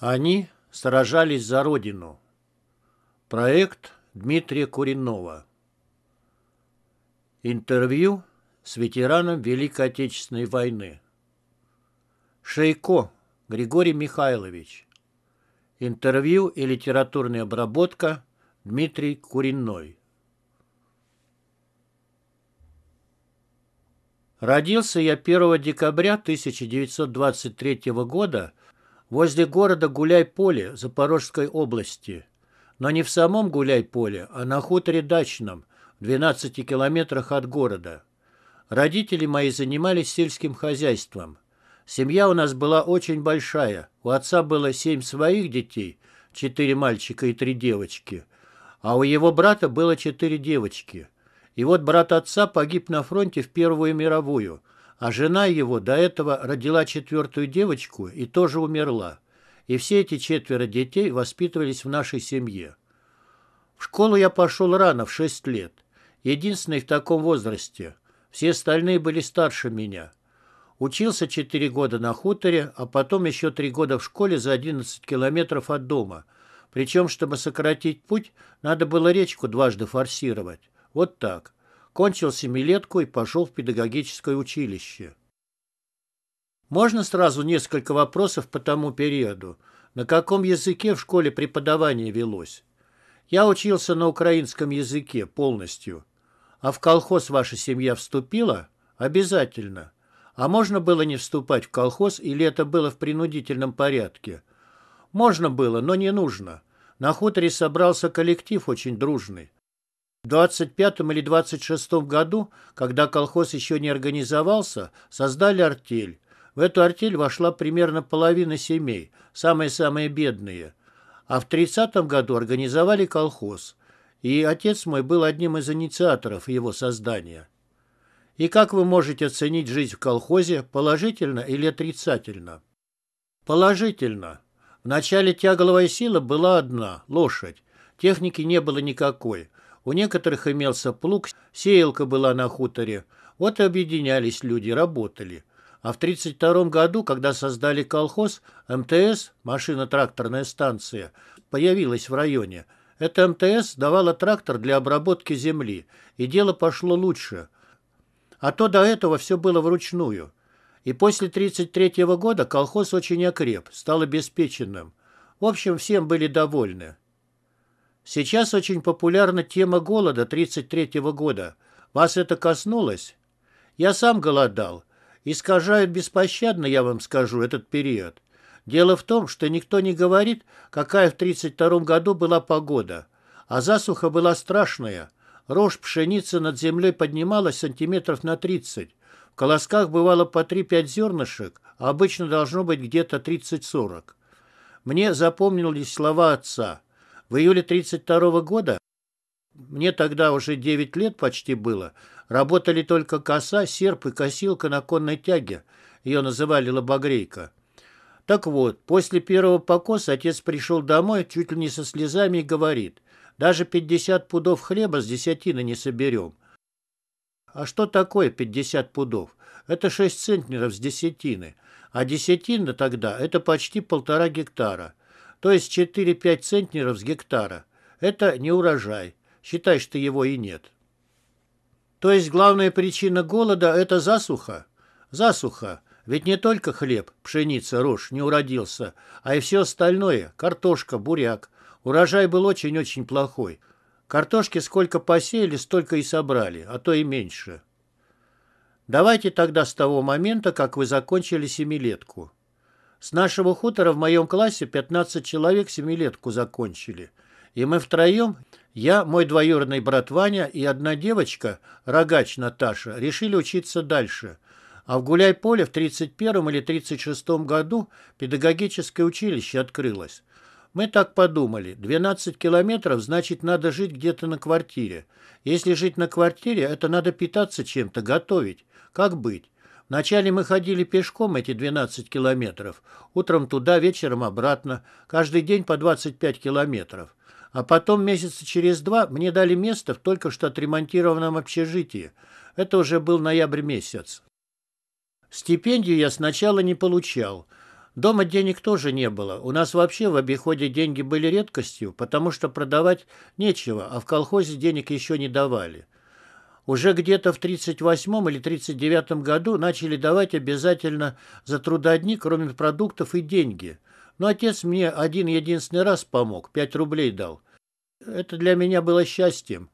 Они сражались за Родину. Проект Дмитрия Куринова. Интервью с ветераном Великой Отечественной войны. Шейко Григорий Михайлович. Интервью и литературная обработка Дмитрий Куриной. Родился я 1 декабря 1923 года – возле города Гуляй-Поле Запорожской области. Но не в самом Гуляй-Поле, а на хуторе Дачном, в 12 километрах от города. Родители мои занимались сельским хозяйством. Семья у нас была очень большая. У отца было семь своих детей, четыре мальчика и три девочки. А у его брата было четыре девочки. И вот брат отца погиб на фронте в Первую мировую – а жена его до этого родила четвертую девочку и тоже умерла. И все эти четверо детей воспитывались в нашей семье. В школу я пошел рано, в шесть лет. Единственный в таком возрасте. Все остальные были старше меня. Учился четыре года на хуторе, а потом еще три года в школе за 11 километров от дома. Причем, чтобы сократить путь, надо было речку дважды форсировать. Вот так кончил семилетку и пошел в педагогическое училище. Можно сразу несколько вопросов по тому периоду? На каком языке в школе преподавание велось? Я учился на украинском языке полностью. А в колхоз ваша семья вступила? Обязательно. А можно было не вступать в колхоз или это было в принудительном порядке? Можно было, но не нужно. На хуторе собрался коллектив очень дружный. 25-м или 26-м году, когда колхоз еще не организовался, создали артель. В эту артель вошла примерно половина семей, самые-самые бедные. А в 30 году организовали колхоз. И отец мой был одним из инициаторов его создания. И как вы можете оценить жизнь в колхозе, положительно или отрицательно? Положительно. Вначале тягловая сила была одна – лошадь. Техники не было никакой. У некоторых имелся плуг, сеялка была на хуторе. Вот и объединялись люди, работали. А в 1932 году, когда создали колхоз, МТС, машино-тракторная станция, появилась в районе. Это МТС давала трактор для обработки земли, и дело пошло лучше. А то до этого все было вручную. И после 1933 года колхоз очень окреп, стал обеспеченным. В общем, всем были довольны. Сейчас очень популярна тема голода 1933 года. Вас это коснулось? Я сам голодал. Искажают беспощадно, я вам скажу, этот период. Дело в том, что никто не говорит, какая в 1932 году была погода. А засуха была страшная. Рожь пшеницы над землей поднималась сантиметров на 30. В колосках бывало по 3-5 зернышек, а обычно должно быть где-то 30-40. Мне запомнились слова отца – в июле 1932 года, мне тогда уже 9 лет почти было, работали только коса, серп и косилка на конной тяге. Ее называли лобогрейка. Так вот, после первого покоса отец пришел домой чуть ли не со слезами и говорит, даже 50 пудов хлеба с десятины не соберем. А что такое 50 пудов? Это 6 центнеров с десятины. А десятина тогда – это почти полтора гектара то есть 4-5 центнеров с гектара. Это не урожай. Считай, что его и нет. То есть главная причина голода – это засуха? Засуха. Ведь не только хлеб, пшеница, рожь не уродился, а и все остальное – картошка, буряк. Урожай был очень-очень плохой. Картошки сколько посеяли, столько и собрали, а то и меньше. Давайте тогда с того момента, как вы закончили семилетку. С нашего хутора в моем классе 15 человек семилетку закончили. И мы втроем, я, мой двоюродный брат Ваня и одна девочка, рогач Наташа, решили учиться дальше. А в Гуляй-Поле в 31 или 36 году педагогическое училище открылось. Мы так подумали. 12 километров, значит, надо жить где-то на квартире. Если жить на квартире, это надо питаться чем-то, готовить. Как быть? Вначале мы ходили пешком эти 12 километров, утром туда, вечером обратно, каждый день по 25 километров. А потом месяца через два мне дали место в только что отремонтированном общежитии. Это уже был ноябрь месяц. Стипендию я сначала не получал. Дома денег тоже не было. У нас вообще в обиходе деньги были редкостью, потому что продавать нечего, а в колхозе денег еще не давали уже где-то в 1938 или 1939 году начали давать обязательно за трудодни, кроме продуктов, и деньги. Но отец мне один-единственный раз помог, 5 рублей дал. Это для меня было счастьем.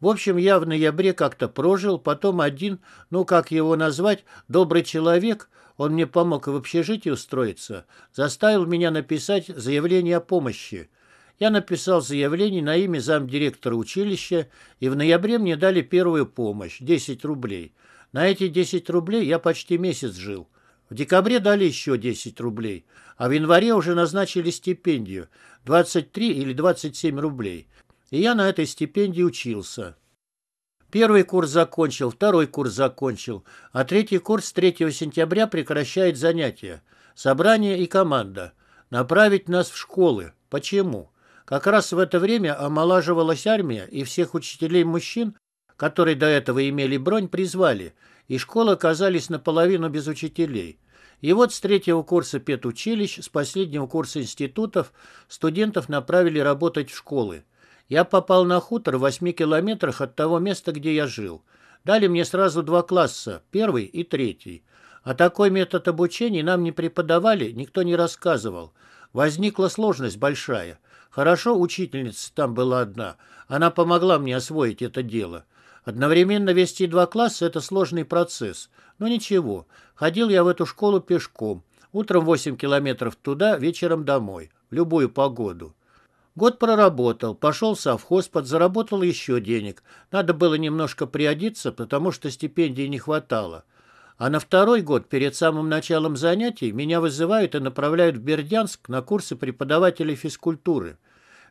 В общем, я в ноябре как-то прожил, потом один, ну, как его назвать, добрый человек, он мне помог в общежитии устроиться, заставил меня написать заявление о помощи – я написал заявление на имя замдиректора училища, и в ноябре мне дали первую помощь – 10 рублей. На эти 10 рублей я почти месяц жил. В декабре дали еще 10 рублей, а в январе уже назначили стипендию – 23 или 27 рублей. И я на этой стипендии учился. Первый курс закончил, второй курс закончил, а третий курс 3 сентября прекращает занятия. Собрание и команда. Направить нас в школы. Почему? Как раз в это время омолаживалась армия, и всех учителей-мужчин, которые до этого имели бронь, призвали, и школы оказались наполовину без учителей. И вот с третьего курса педучилищ, с последнего курса институтов студентов направили работать в школы. Я попал на хутор в восьми километрах от того места, где я жил. Дали мне сразу два класса, первый и третий. А такой метод обучения нам не преподавали, никто не рассказывал. Возникла сложность большая. Хорошо, учительница там была одна. Она помогла мне освоить это дело. Одновременно вести два класса – это сложный процесс. Но ничего, ходил я в эту школу пешком. Утром 8 километров туда, вечером домой. В любую погоду. Год проработал, пошел в совхоз, подзаработал еще денег. Надо было немножко приодиться, потому что стипендии не хватало. А на второй год, перед самым началом занятий, меня вызывают и направляют в Бердянск на курсы преподавателей физкультуры.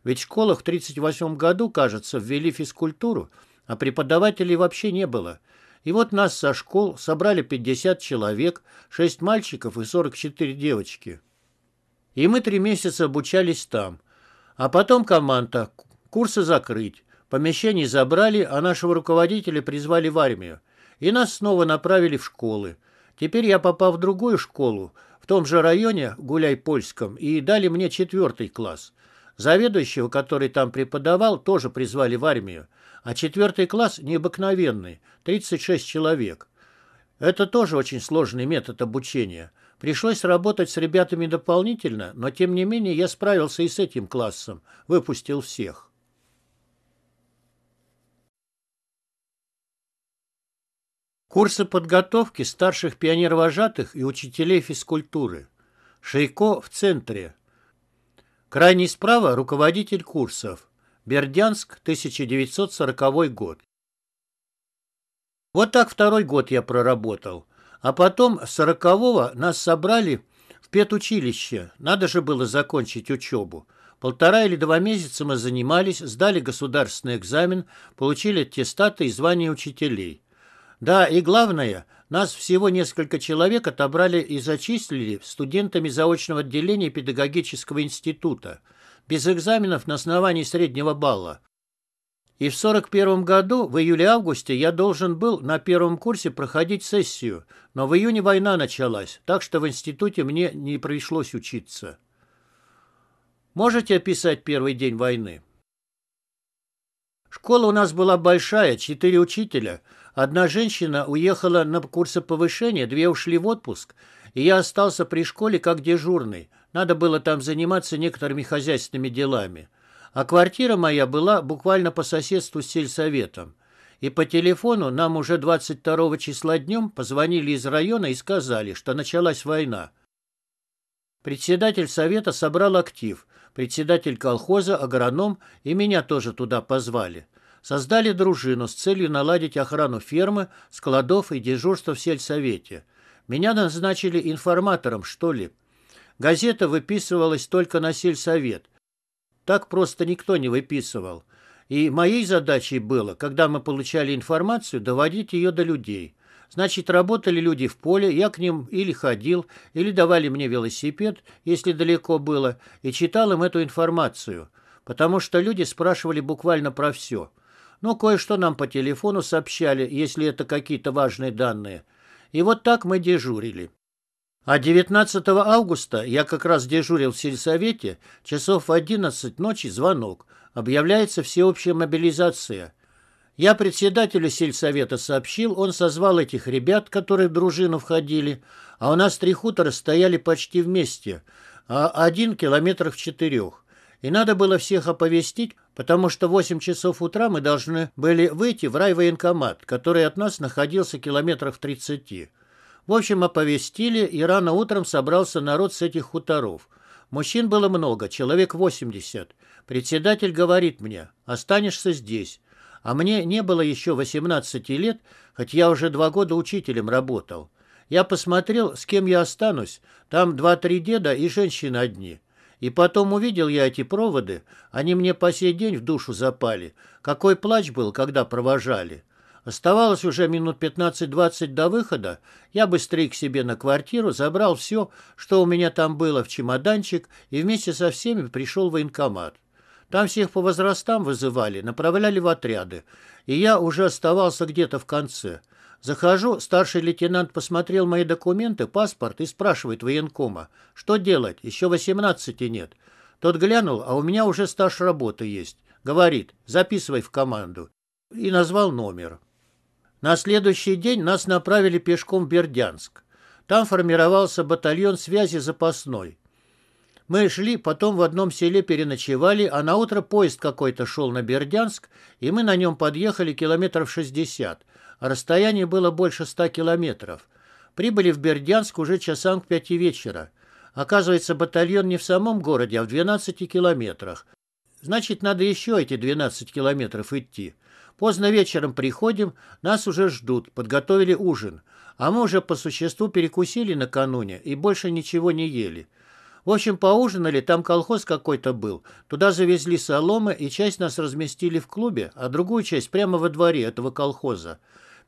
Ведь в школах в 1938 году, кажется, ввели физкультуру, а преподавателей вообще не было. И вот нас со школ собрали 50 человек, 6 мальчиков и 44 девочки. И мы три месяца обучались там. А потом команда курсы закрыть. Помещение забрали, а нашего руководителя призвали в армию. И нас снова направили в школы. Теперь я попал в другую школу, в том же районе, гуляй-польском, и дали мне четвертый класс. Заведующего, который там преподавал, тоже призвали в армию. А четвертый класс необыкновенный, 36 человек. Это тоже очень сложный метод обучения. Пришлось работать с ребятами дополнительно, но тем не менее я справился и с этим классом, выпустил всех. Курсы подготовки старших пионервожатых и учителей физкультуры. Шейко в центре. Крайний справа руководитель курсов. Бердянск, 1940 год. Вот так второй год я проработал. А потом с сорокового нас собрали в педучилище. Надо же было закончить учебу. Полтора или два месяца мы занимались, сдали государственный экзамен, получили аттестаты и звания учителей. Да, и главное, нас всего несколько человек отобрали и зачислили студентами заочного отделения педагогического института, без экзаменов на основании среднего балла. И в 41 году, в июле-августе, я должен был на первом курсе проходить сессию, но в июне война началась, так что в институте мне не пришлось учиться. Можете описать первый день войны? Школа у нас была большая, четыре учителя – Одна женщина уехала на курсы повышения, две ушли в отпуск, и я остался при школе как дежурный. Надо было там заниматься некоторыми хозяйственными делами. А квартира моя была буквально по соседству с сельсоветом. И по телефону нам уже 22 числа днем позвонили из района и сказали, что началась война. Председатель совета собрал актив, председатель колхоза, агроном, и меня тоже туда позвали создали дружину с целью наладить охрану фермы, складов и дежурства в сельсовете. Меня назначили информатором, что ли. Газета выписывалась только на сельсовет. Так просто никто не выписывал. И моей задачей было, когда мы получали информацию, доводить ее до людей. Значит, работали люди в поле, я к ним или ходил, или давали мне велосипед, если далеко было, и читал им эту информацию. Потому что люди спрашивали буквально про все – но кое-что нам по телефону сообщали, если это какие-то важные данные. И вот так мы дежурили. А 19 августа я как раз дежурил в сельсовете, часов в 11 ночи звонок. Объявляется всеобщая мобилизация. Я председателю сельсовета сообщил, он созвал этих ребят, которые в дружину входили, а у нас три хутора стояли почти вместе, а один километров в четырех. И надо было всех оповестить, потому что в 8 часов утра мы должны были выйти в райвоенкомат, который от нас находился километров в 30. В общем, оповестили, и рано утром собрался народ с этих хуторов. Мужчин было много, человек 80. Председатель говорит мне, останешься здесь. А мне не было еще 18 лет, хоть я уже два года учителем работал. Я посмотрел, с кем я останусь. Там два-три деда и женщины одни. И потом увидел я эти проводы, они мне по сей день в душу запали. Какой плач был, когда провожали. Оставалось уже минут 15-20 до выхода, я быстрее к себе на квартиру забрал все, что у меня там было в чемоданчик, и вместе со всеми пришел в военкомат. Там всех по возрастам вызывали, направляли в отряды, и я уже оставался где-то в конце – Захожу, старший лейтенант посмотрел мои документы, паспорт и спрашивает военкома, что делать, еще 18 нет. Тот глянул, а у меня уже стаж работы есть. Говорит, записывай в команду. И назвал номер. На следующий день нас направили пешком в Бердянск. Там формировался батальон связи запасной. Мы шли, потом в одном селе переночевали, а на утро поезд какой-то шел на Бердянск, и мы на нем подъехали километров шестьдесят. Расстояние было больше ста километров. Прибыли в Бердянск уже часам к пяти вечера. Оказывается, батальон не в самом городе, а в 12 километрах. Значит, надо еще эти 12 километров идти. Поздно вечером приходим, нас уже ждут, подготовили ужин. А мы уже по существу перекусили накануне и больше ничего не ели. В общем, поужинали, там колхоз какой-то был. Туда завезли соломы, и часть нас разместили в клубе, а другую часть прямо во дворе этого колхоза.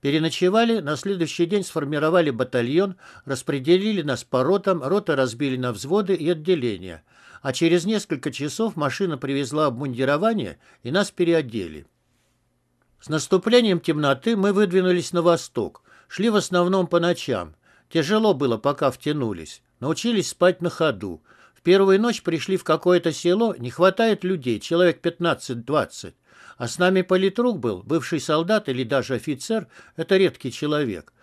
Переночевали, на следующий день сформировали батальон, распределили нас по ротам, роты разбили на взводы и отделения. А через несколько часов машина привезла обмундирование и нас переодели. С наступлением темноты мы выдвинулись на восток. Шли в основном по ночам. Тяжело было, пока втянулись. Научились спать на ходу. В первую ночь пришли в какое-то село, не хватает людей, человек 15-20. А с нами политрук был, бывший солдат или даже офицер, это редкий человек.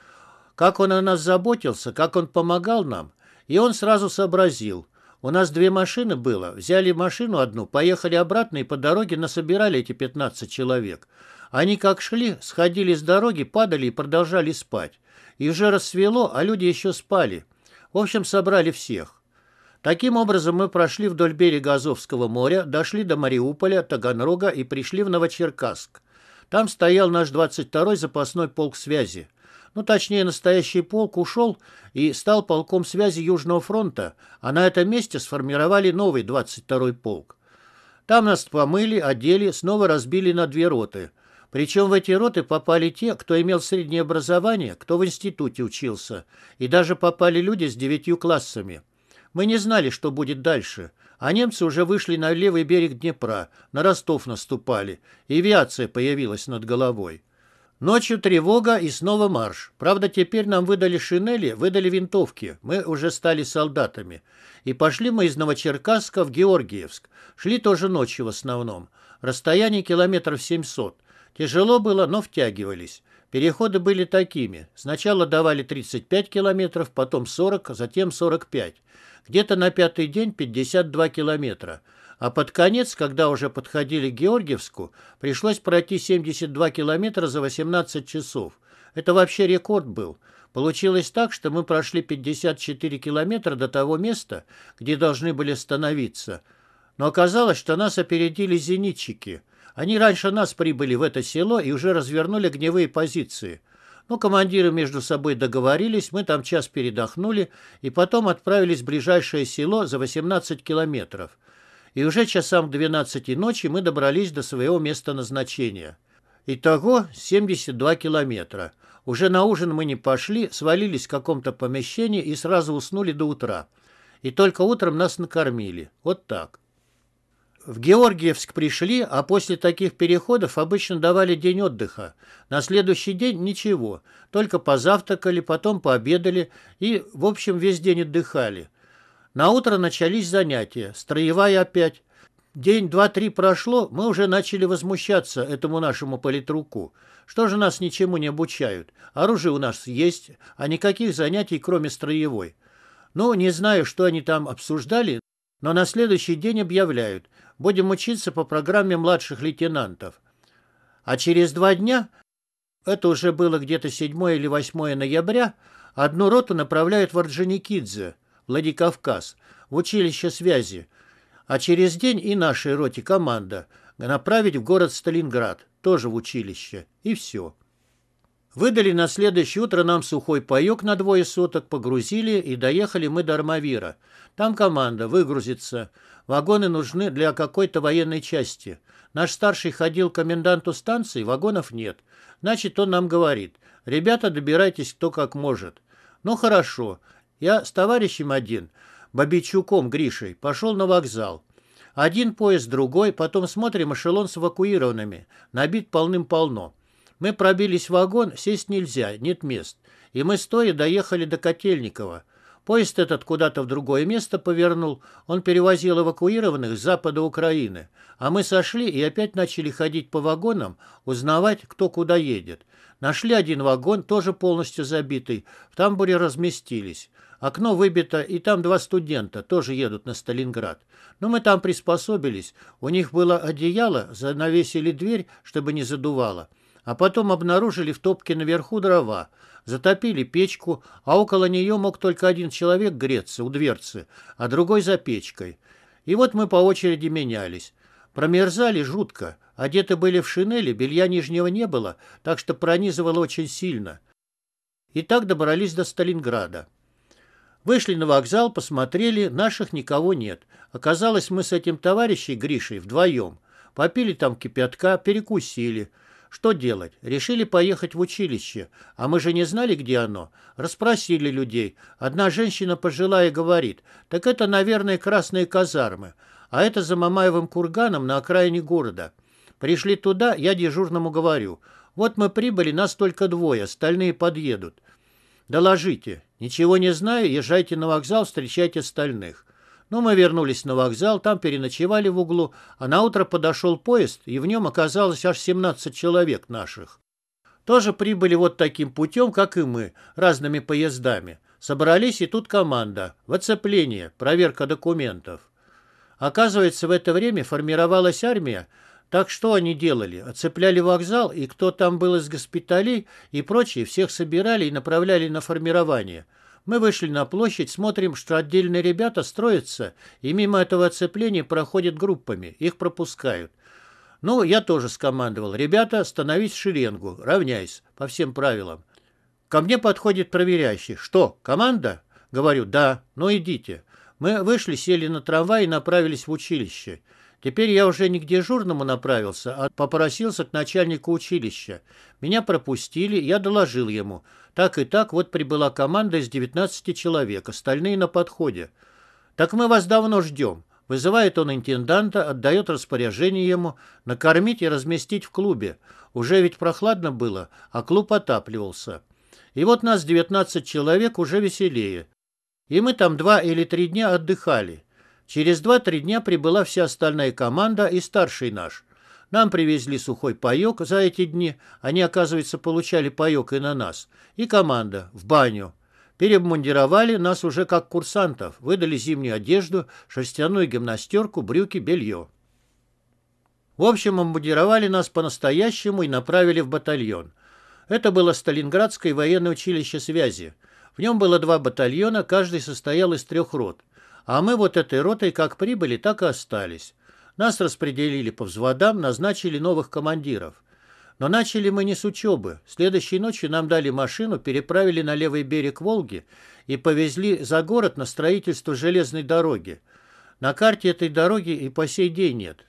Как он о нас заботился, как он помогал нам. И он сразу сообразил. У нас две машины было, взяли машину одну, поехали обратно и по дороге насобирали эти 15 человек. Они как шли, сходили с дороги, падали и продолжали спать. И уже рассвело, а люди еще спали. В общем, собрали всех. Таким образом, мы прошли вдоль берега Азовского моря, дошли до Мариуполя, Таганрога и пришли в Новочеркасск. Там стоял наш 22-й запасной полк связи. Ну, точнее, настоящий полк ушел и стал полком связи Южного фронта, а на этом месте сформировали новый 22-й полк. Там нас помыли, одели, снова разбили на две роты. Причем в эти роты попали те, кто имел среднее образование, кто в институте учился, и даже попали люди с девятью классами – мы не знали, что будет дальше, а немцы уже вышли на левый берег Днепра, на Ростов наступали, и авиация появилась над головой. Ночью тревога и снова марш. Правда, теперь нам выдали шинели, выдали винтовки. Мы уже стали солдатами. И пошли мы из Новочеркасска в Георгиевск. Шли тоже ночью в основном. Расстояние километров 700. Тяжело было, но втягивались. Переходы были такими. Сначала давали 35 километров, потом 40, затем 45. Где-то на пятый день 52 километра. А под конец, когда уже подходили к Георгиевску, пришлось пройти 72 километра за 18 часов. Это вообще рекорд был. Получилось так, что мы прошли 54 километра до того места, где должны были остановиться. Но оказалось, что нас опередили зенитчики – они раньше нас прибыли в это село и уже развернули огневые позиции. Но командиры между собой договорились, мы там час передохнули и потом отправились в ближайшее село за 18 километров. И уже часам к 12 ночи мы добрались до своего места назначения. Итого 72 километра. Уже на ужин мы не пошли, свалились в каком-то помещении и сразу уснули до утра. И только утром нас накормили. Вот так. В Георгиевск пришли, а после таких переходов обычно давали день отдыха. На следующий день ничего, только позавтракали, потом пообедали и, в общем, весь день отдыхали. На утро начались занятия, строевая опять. День два-три прошло, мы уже начали возмущаться этому нашему политруку. Что же нас ничему не обучают? Оружие у нас есть, а никаких занятий, кроме строевой. Ну, не знаю, что они там обсуждали, но на следующий день объявляют, будем учиться по программе младших лейтенантов. А через два дня, это уже было где-то 7 или 8 ноября, одну роту направляют в Орджоникидзе, Владикавказ, в училище связи, а через день и нашей роте команда направить в город Сталинград, тоже в училище, и все. Выдали на следующее утро нам сухой паёк на двое суток, погрузили и доехали мы до Армавира. Там команда выгрузится. Вагоны нужны для какой-то военной части. Наш старший ходил к коменданту станции, вагонов нет. Значит, он нам говорит, ребята, добирайтесь кто как может. Ну хорошо, я с товарищем один, Бабичуком Гришей, пошел на вокзал. Один поезд, другой, потом смотрим эшелон с эвакуированными, набит полным-полно. Мы пробились в вагон, сесть нельзя, нет мест. И мы стоя доехали до Котельникова. Поезд этот куда-то в другое место повернул. Он перевозил эвакуированных с запада Украины. А мы сошли и опять начали ходить по вагонам, узнавать, кто куда едет. Нашли один вагон, тоже полностью забитый. В тамбуре разместились. Окно выбито, и там два студента, тоже едут на Сталинград. Но мы там приспособились. У них было одеяло, занавесили дверь, чтобы не задувало а потом обнаружили в топке наверху дрова, затопили печку, а около нее мог только один человек греться у дверцы, а другой за печкой. И вот мы по очереди менялись. Промерзали жутко, одеты были в шинели, белья нижнего не было, так что пронизывало очень сильно. И так добрались до Сталинграда. Вышли на вокзал, посмотрели, наших никого нет. Оказалось, мы с этим товарищем Гришей вдвоем. Попили там кипятка, перекусили – что делать? Решили поехать в училище. А мы же не знали, где оно. Распросили людей. Одна женщина пожилая говорит, так это, наверное, красные казармы. А это за Мамаевым курганом на окраине города. Пришли туда, я дежурному говорю. Вот мы прибыли, нас только двое, остальные подъедут. Доложите. Ничего не знаю, езжайте на вокзал, встречайте остальных. Ну мы вернулись на вокзал, там переночевали в углу, а на утро подошел поезд, и в нем оказалось аж 17 человек наших. Тоже прибыли вот таким путем, как и мы, разными поездами. Собрались и тут команда. В оцепление, проверка документов. Оказывается, в это время формировалась армия, так что они делали? Оцепляли вокзал, и кто там был из госпиталей и прочие, всех собирали и направляли на формирование – мы вышли на площадь, смотрим, что отдельные ребята строятся, и мимо этого оцепления проходят группами, их пропускают. Ну, я тоже скомандовал. Ребята, становись в шеренгу, равняйся, по всем правилам. Ко мне подходит проверяющий. Что, команда? Говорю, да, ну идите. Мы вышли, сели на трамвай и направились в училище. Теперь я уже не к дежурному направился, а попросился к начальнику училища. Меня пропустили, я доложил ему. Так и так, вот прибыла команда из 19 человек, остальные на подходе. «Так мы вас давно ждем». Вызывает он интенданта, отдает распоряжение ему накормить и разместить в клубе. Уже ведь прохладно было, а клуб отапливался. И вот нас 19 человек уже веселее. И мы там два или три дня отдыхали. Через два-три дня прибыла вся остальная команда и старший наш. Нам привезли сухой паёк за эти дни, они, оказывается, получали паёк и на нас, и команда в баню. Перебмундировали нас уже как курсантов, выдали зимнюю одежду, шерстяную гимнастерку, брюки, белье. В общем, обмундировали нас по-настоящему и направили в батальон. Это было Сталинградское военное училище связи. В нем было два батальона, каждый состоял из трех рот. А мы вот этой ротой как прибыли, так и остались. Нас распределили по взводам, назначили новых командиров. Но начали мы не с учебы. Следующей ночью нам дали машину, переправили на левый берег Волги и повезли за город на строительство железной дороги. На карте этой дороги и по сей день нет.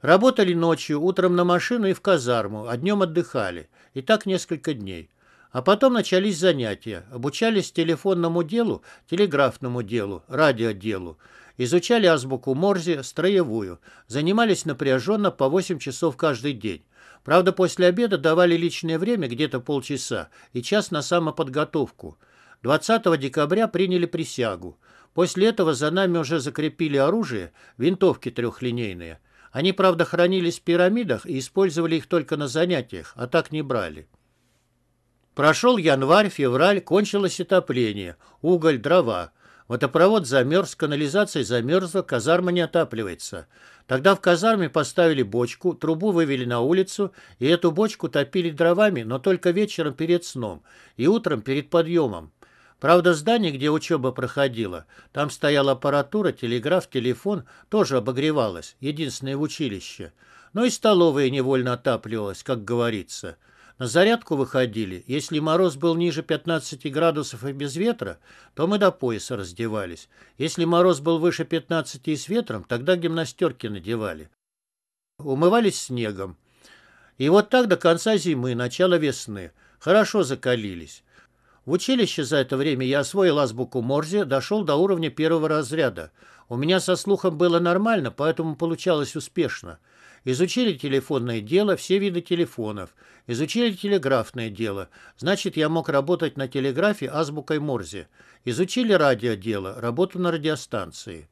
Работали ночью, утром на машину и в казарму, а днем отдыхали. И так несколько дней. А потом начались занятия. Обучались телефонному делу, телеграфному делу, радиоделу. Изучали азбуку Морзе, строевую. Занимались напряженно по 8 часов каждый день. Правда, после обеда давали личное время где-то полчаса и час на самоподготовку. 20 декабря приняли присягу. После этого за нами уже закрепили оружие, винтовки трехлинейные. Они, правда, хранились в пирамидах и использовали их только на занятиях, а так не брали. Прошел январь, февраль, кончилось отопление. Уголь, дрова. Водопровод замерз, канализация замерзла, казарма не отапливается. Тогда в казарме поставили бочку, трубу вывели на улицу, и эту бочку топили дровами, но только вечером перед сном и утром перед подъемом. Правда, здание, где учеба проходила, там стояла аппаратура, телеграф, телефон, тоже обогревалось, единственное в училище. Но и столовая невольно отапливалась, как говорится. На зарядку выходили. Если мороз был ниже 15 градусов и без ветра, то мы до пояса раздевались. Если мороз был выше 15 и с ветром, тогда гимнастерки надевали. Умывались снегом. И вот так до конца зимы, начала весны. Хорошо закалились. В училище за это время я освоил азбуку Морзе, дошел до уровня первого разряда. У меня со слухом было нормально, поэтому получалось успешно. Изучили телефонное дело, все виды телефонов. Изучили телеграфное дело. Значит, я мог работать на телеграфе азбукой Морзе. Изучили радиодело, работу на радиостанции.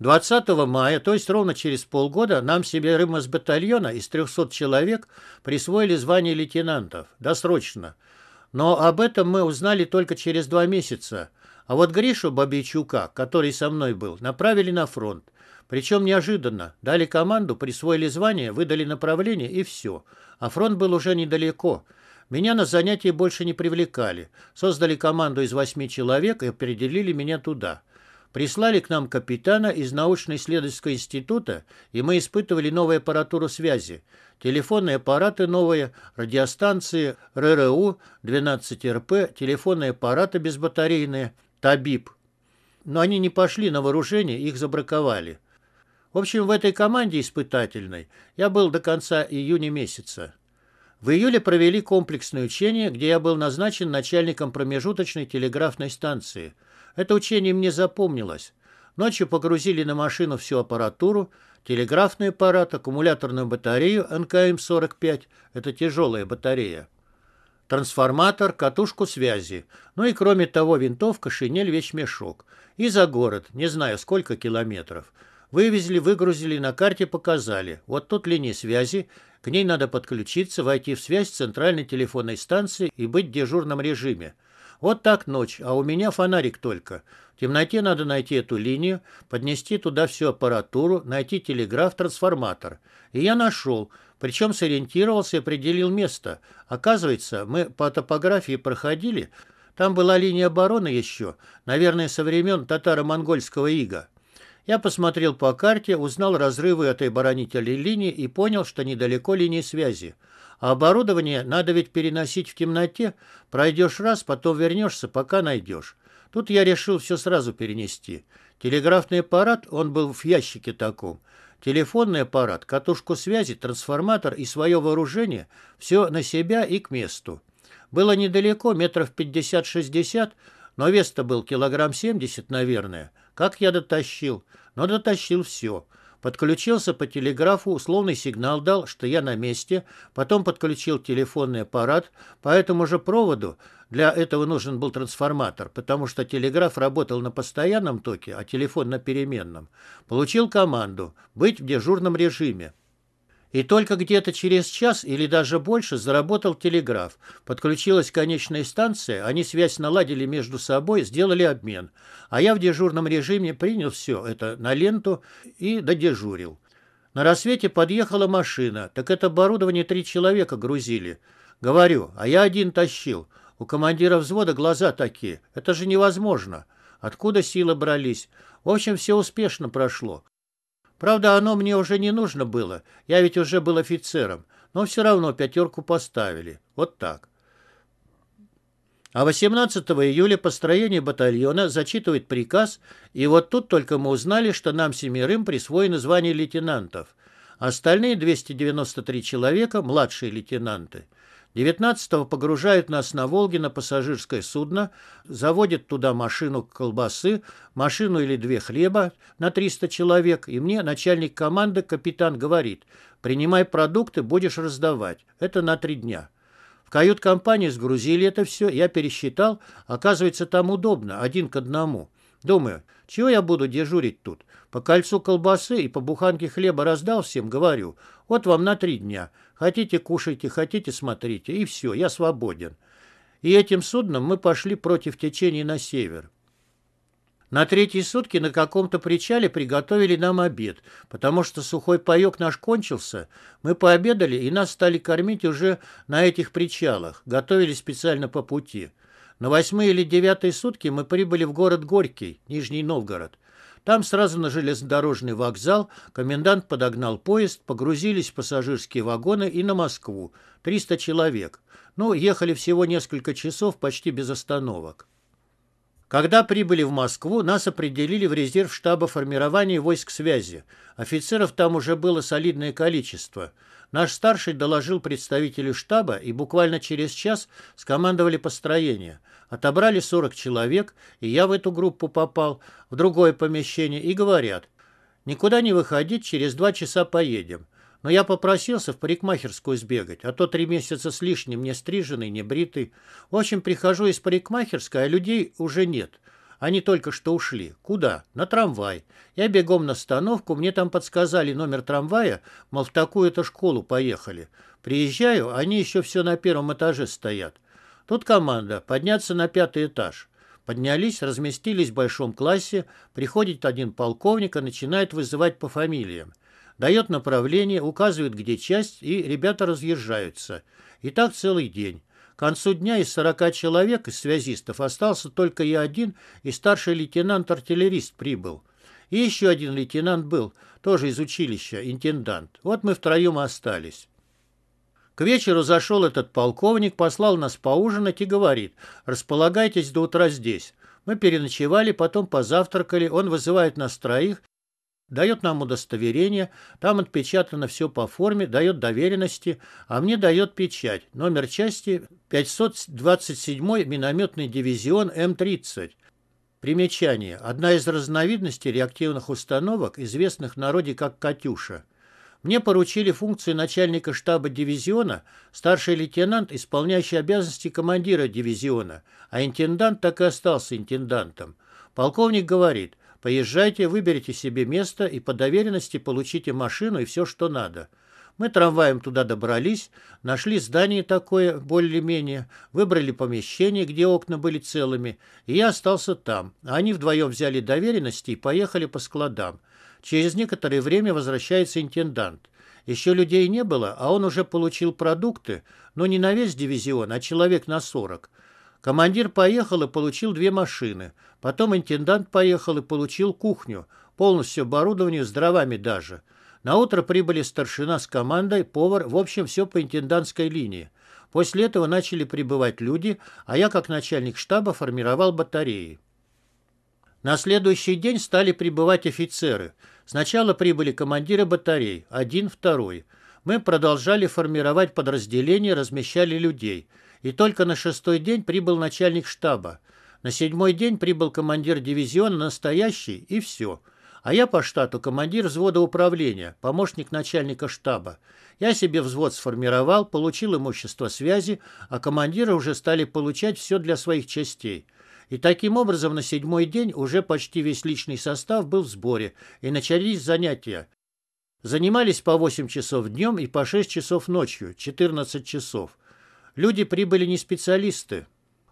20 мая, то есть ровно через полгода, нам себе Рыма с батальона из 300 человек присвоили звание лейтенантов. Досрочно. Но об этом мы узнали только через два месяца. А вот Гришу Бабичука, который со мной был, направили на фронт. Причем неожиданно. Дали команду, присвоили звание, выдали направление и все. А фронт был уже недалеко. Меня на занятия больше не привлекали. Создали команду из восьми человек и определили меня туда. Прислали к нам капитана из научно-исследовательского института, и мы испытывали новую аппаратуру связи. Телефонные аппараты новые, радиостанции, РРУ, 12РП, телефонные аппараты безбатарейные, ТАБИП. Но они не пошли на вооружение, их забраковали. В общем, в этой команде испытательной я был до конца июня месяца. В июле провели комплексное учение, где я был назначен начальником промежуточной телеграфной станции. Это учение мне запомнилось. Ночью погрузили на машину всю аппаратуру, телеграфный аппарат, аккумуляторную батарею НКМ-45, это тяжелая батарея, трансформатор, катушку связи, ну и кроме того винтовка, шинель, вещмешок. И за город, не знаю сколько километров – Вывезли, выгрузили, на карте показали. Вот тут линия связи, к ней надо подключиться, войти в связь с центральной телефонной станцией и быть в дежурном режиме. Вот так ночь, а у меня фонарик только. В темноте надо найти эту линию, поднести туда всю аппаратуру, найти телеграф-трансформатор. И я нашел, причем сориентировался и определил место. Оказывается, мы по топографии проходили, там была линия обороны еще, наверное, со времен татаро-монгольского ига. Я посмотрел по карте, узнал разрывы этой оборонительной линии и понял, что недалеко линии связи. А оборудование надо ведь переносить в темноте. Пройдешь раз, потом вернешься, пока найдешь. Тут я решил все сразу перенести. Телеграфный аппарат, он был в ящике таком. Телефонный аппарат, катушку связи, трансформатор и свое вооружение – все на себя и к месту. Было недалеко, метров 50-60, но вес-то был килограмм 70, наверное – как я дотащил? Но дотащил все. Подключился по телеграфу, условный сигнал дал, что я на месте, потом подключил телефонный аппарат, по этому же проводу, для этого нужен был трансформатор, потому что телеграф работал на постоянном токе, а телефон на переменном. Получил команду «Быть в дежурном режиме». И только где-то через час или даже больше заработал телеграф. Подключилась конечная станция, они связь наладили между собой, сделали обмен. А я в дежурном режиме принял все это на ленту и додежурил. На рассвете подъехала машина, так это оборудование три человека грузили. Говорю, а я один тащил. У командира взвода глаза такие. Это же невозможно. Откуда силы брались? В общем, все успешно прошло. Правда, оно мне уже не нужно было, я ведь уже был офицером, но все равно пятерку поставили. Вот так. А 18 июля построение батальона зачитывает приказ, и вот тут только мы узнали, что нам семерым присвоено звание лейтенантов. Остальные 293 человека – младшие лейтенанты – 19-го погружают нас на Волге на пассажирское судно, заводят туда машину колбасы, машину или две хлеба на 300 человек, и мне начальник команды, капитан, говорит, принимай продукты, будешь раздавать. Это на три дня. В кают-компании сгрузили это все, я пересчитал, оказывается, там удобно, один к одному. Думаю, чего я буду дежурить тут? По кольцу колбасы и по буханке хлеба раздал всем, говорю, вот вам на три дня – Хотите, кушайте, хотите, смотрите. И все, я свободен. И этим судном мы пошли против течения на север. На третьи сутки на каком-то причале приготовили нам обед, потому что сухой паёк наш кончился. Мы пообедали, и нас стали кормить уже на этих причалах. Готовили специально по пути. На восьмые или девятые сутки мы прибыли в город Горький, Нижний Новгород. Там сразу на железнодорожный вокзал комендант подогнал поезд, погрузились в пассажирские вагоны и на Москву. 300 человек. Ну, ехали всего несколько часов, почти без остановок. Когда прибыли в Москву, нас определили в резерв штаба формирования войск связи. Офицеров там уже было солидное количество. Наш старший доложил представителю штаба, и буквально через час скомандовали построение – Отобрали 40 человек, и я в эту группу попал, в другое помещение, и говорят, никуда не выходить, через два часа поедем. Но я попросился в парикмахерскую сбегать, а то три месяца с лишним не стриженный, не бритый. В общем, прихожу из парикмахерской, а людей уже нет. Они только что ушли. Куда? На трамвай. Я бегом на остановку, мне там подсказали номер трамвая, мол, в такую-то школу поехали. Приезжаю, они еще все на первом этаже стоят. Тут команда подняться на пятый этаж. Поднялись, разместились в большом классе, приходит один полковник и начинает вызывать по фамилиям. Дает направление, указывает, где часть, и ребята разъезжаются. И так целый день. К концу дня из 40 человек, из связистов, остался только я один, и старший лейтенант-артиллерист прибыл. И еще один лейтенант был, тоже из училища, интендант. Вот мы втроем остались. К вечеру зашел этот полковник, послал нас поужинать и говорит, располагайтесь до утра здесь. Мы переночевали, потом позавтракали, он вызывает нас троих, дает нам удостоверение, там отпечатано все по форме, дает доверенности, а мне дает печать, номер части 527 минометный дивизион М-30. Примечание. Одна из разновидностей реактивных установок, известных в народе как «Катюша». Мне поручили функции начальника штаба дивизиона, старший лейтенант, исполняющий обязанности командира дивизиона, а интендант так и остался интендантом. Полковник говорит, поезжайте, выберите себе место и по доверенности получите машину и все, что надо. Мы трамваем туда добрались, нашли здание такое более-менее, выбрали помещение, где окна были целыми, и я остался там. Они вдвоем взяли доверенности и поехали по складам. Через некоторое время возвращается интендант. Еще людей не было, а он уже получил продукты, но не на весь дивизион, а человек на 40. Командир поехал и получил две машины. Потом интендант поехал и получил кухню, полностью оборудование с дровами даже. На утро прибыли старшина с командой, повар, в общем, все по интендантской линии. После этого начали прибывать люди, а я как начальник штаба формировал батареи. На следующий день стали прибывать офицеры. Сначала прибыли командиры батарей, один, второй. Мы продолжали формировать подразделения, размещали людей. И только на шестой день прибыл начальник штаба. На седьмой день прибыл командир дивизиона настоящий, и все. А я по штату командир взвода управления, помощник начальника штаба. Я себе взвод сформировал, получил имущество связи, а командиры уже стали получать все для своих частей. И таким образом на седьмой день уже почти весь личный состав был в сборе, и начались занятия. Занимались по 8 часов днем и по 6 часов ночью, 14 часов. Люди прибыли не специалисты.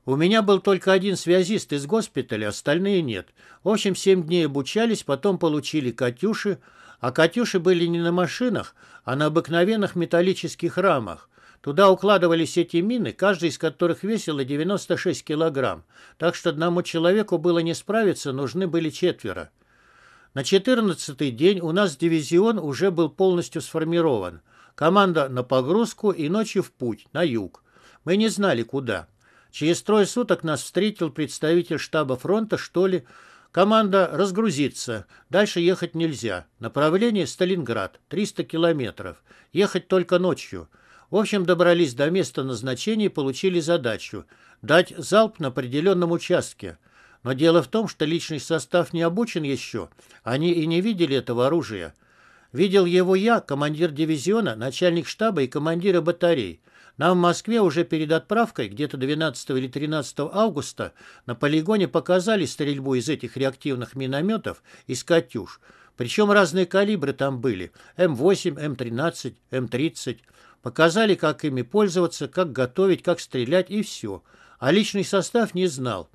У меня был только один связист из госпиталя, остальные нет. В общем, семь дней обучались, потом получили «Катюши», а «Катюши» были не на машинах, а на обыкновенных металлических рамах. Туда укладывались эти мины, каждая из которых весила 96 килограмм, так что одному человеку было не справиться, нужны были четверо. На 14-й день у нас дивизион уже был полностью сформирован. Команда на погрузку и ночью в путь, на юг. Мы не знали, куда. Через трое суток нас встретил представитель штаба фронта, что ли. Команда разгрузиться. Дальше ехать нельзя. Направление Сталинград. 300 километров. Ехать только ночью. В общем, добрались до места назначения и получили задачу – дать залп на определенном участке. Но дело в том, что личный состав не обучен еще, они и не видели этого оружия. Видел его я, командир дивизиона, начальник штаба и командира батарей. Нам в Москве уже перед отправкой, где-то 12 или 13 августа, на полигоне показали стрельбу из этих реактивных минометов из «Катюш». Причем разные калибры там были – М8, М13, М30 – Показали, как ими пользоваться, как готовить, как стрелять и все. А личный состав не знал.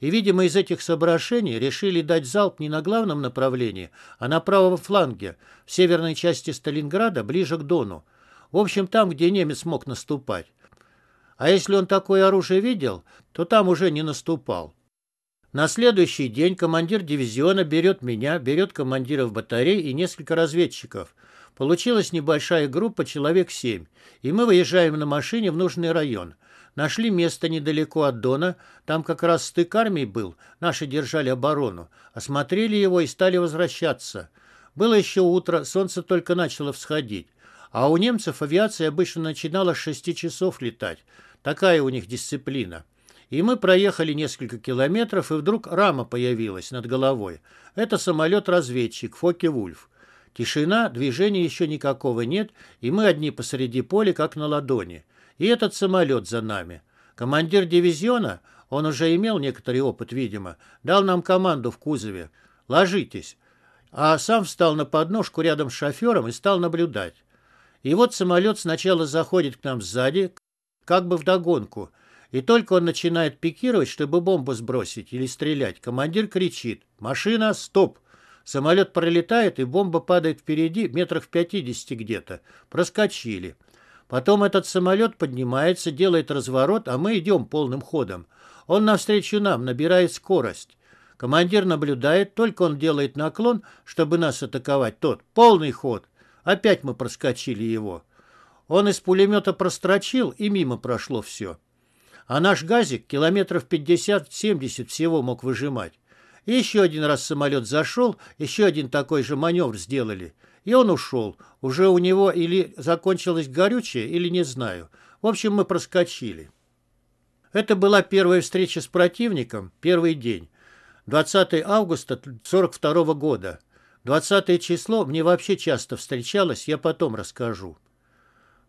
И, видимо, из этих соображений решили дать залп не на главном направлении, а на правом фланге, в северной части Сталинграда, ближе к Дону. В общем, там, где немец мог наступать. А если он такое оружие видел, то там уже не наступал. На следующий день командир дивизиона берет меня, берет командиров батарей и несколько разведчиков – Получилась небольшая группа, человек семь, и мы выезжаем на машине в нужный район. Нашли место недалеко от Дона, там как раз стык армий был, наши держали оборону. Осмотрели его и стали возвращаться. Было еще утро, солнце только начало всходить. А у немцев авиация обычно начинала с шести часов летать. Такая у них дисциплина. И мы проехали несколько километров, и вдруг рама появилась над головой. Это самолет-разведчик Фоке-Вульф. Тишина, движения еще никакого нет, и мы одни посреди поля, как на ладони. И этот самолет за нами. Командир дивизиона, он уже имел некоторый опыт, видимо, дал нам команду в кузове. «Ложитесь». А сам встал на подножку рядом с шофером и стал наблюдать. И вот самолет сначала заходит к нам сзади, как бы вдогонку. И только он начинает пикировать, чтобы бомбу сбросить или стрелять, командир кричит «Машина, стоп!» Самолет пролетает, и бомба падает впереди, метрах в 50 где-то. Проскочили. Потом этот самолет поднимается, делает разворот, а мы идем полным ходом. Он навстречу нам, набирает скорость. Командир наблюдает, только он делает наклон, чтобы нас атаковать. Тот полный ход. Опять мы проскочили его. Он из пулемета прострочил, и мимо прошло все. А наш газик километров 50-70 всего мог выжимать. Еще один раз самолет зашел, еще один такой же маневр сделали. И он ушел. Уже у него или закончилось горючее, или не знаю. В общем, мы проскочили. Это была первая встреча с противником, первый день. 20 августа 42 года. 20 число мне вообще часто встречалось, я потом расскажу.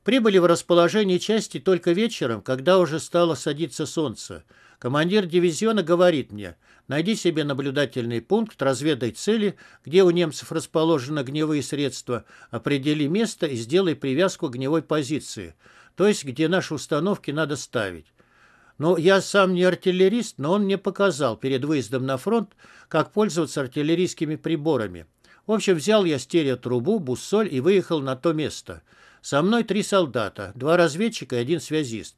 Прибыли в расположение части только вечером, когда уже стало садиться солнце. Командир дивизиона говорит мне, найди себе наблюдательный пункт, разведай цели, где у немцев расположены огневые средства, определи место и сделай привязку к огневой позиции, то есть где наши установки надо ставить. Но ну, я сам не артиллерист, но он мне показал перед выездом на фронт, как пользоваться артиллерийскими приборами. В общем, взял я стереотрубу, буссоль и выехал на то место. Со мной три солдата, два разведчика и один связист.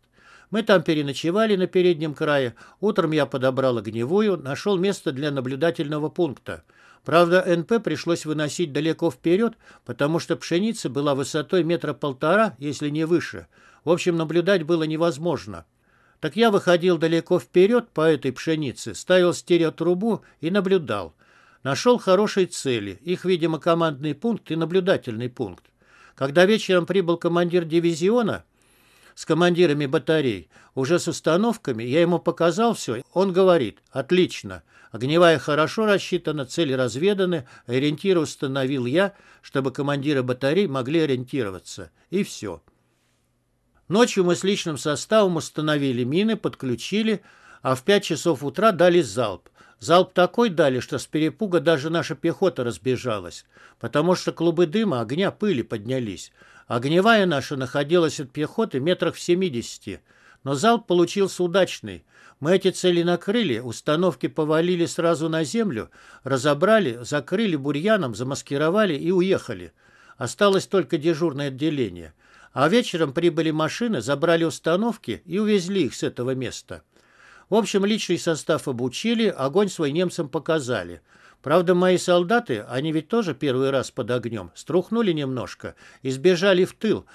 Мы там переночевали на переднем крае. Утром я подобрал огневую, нашел место для наблюдательного пункта. Правда, НП пришлось выносить далеко вперед, потому что пшеница была высотой метра полтора, если не выше. В общем, наблюдать было невозможно. Так я выходил далеко вперед по этой пшенице, ставил стереотрубу и наблюдал. Нашел хорошие цели, их, видимо, командный пункт и наблюдательный пункт. Когда вечером прибыл командир дивизиона с командирами батарей, уже с установками, я ему показал все. Он говорит, отлично, огневая хорошо рассчитана, цели разведаны, ориентир установил я, чтобы командиры батарей могли ориентироваться. И все. Ночью мы с личным составом установили мины, подключили, а в 5 часов утра дали залп. Залп такой дали, что с перепуга даже наша пехота разбежалась, потому что клубы дыма, огня, пыли поднялись. Огневая наша находилась от пехоты метрах в семидесяти. Но залп получился удачный. Мы эти цели накрыли, установки повалили сразу на землю, разобрали, закрыли бурьяном, замаскировали и уехали. Осталось только дежурное отделение. А вечером прибыли машины, забрали установки и увезли их с этого места. В общем, личный состав обучили, огонь свой немцам показали. Правда, мои солдаты, они ведь тоже первый раз под огнем, струхнули немножко и сбежали в тыл,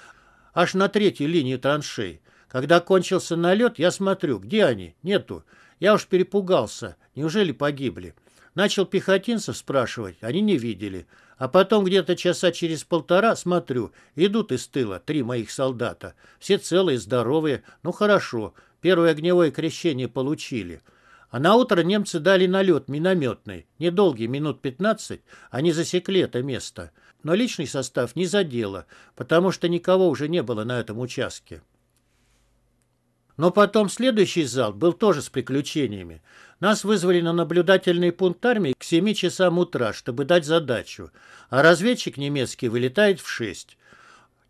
аж на третью линию траншей. Когда кончился налет, я смотрю, где они? Нету. Я уж перепугался. Неужели погибли? Начал пехотинцев спрашивать, они не видели. А потом где-то часа через полтора смотрю, идут из тыла три моих солдата. Все целые, здоровые. Ну хорошо, Первое огневое крещение получили. А на утро немцы дали налет минометный. Недолгий, минут 15, они засекли это место. Но личный состав не задело, потому что никого уже не было на этом участке. Но потом следующий зал был тоже с приключениями. Нас вызвали на наблюдательный пункт армии к 7 часам утра, чтобы дать задачу. А разведчик немецкий вылетает в 6.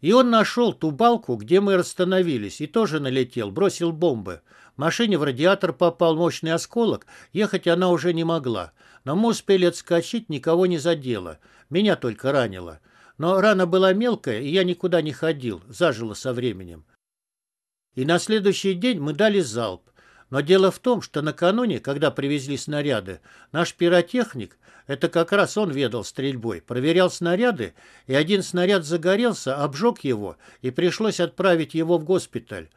И он нашел ту балку, где мы расстановились, и тоже налетел, бросил бомбы. В Машине в радиатор попал мощный осколок, ехать она уже не могла. Но мы успели отскочить, никого не задело. Меня только ранило. Но рана была мелкая, и я никуда не ходил, зажило со временем. И на следующий день мы дали залп. Но дело в том, что накануне, когда привезли снаряды, наш пиротехник, это как раз он ведал стрельбой, проверял снаряды, и один снаряд загорелся, обжег его, и пришлось отправить его в госпиталь.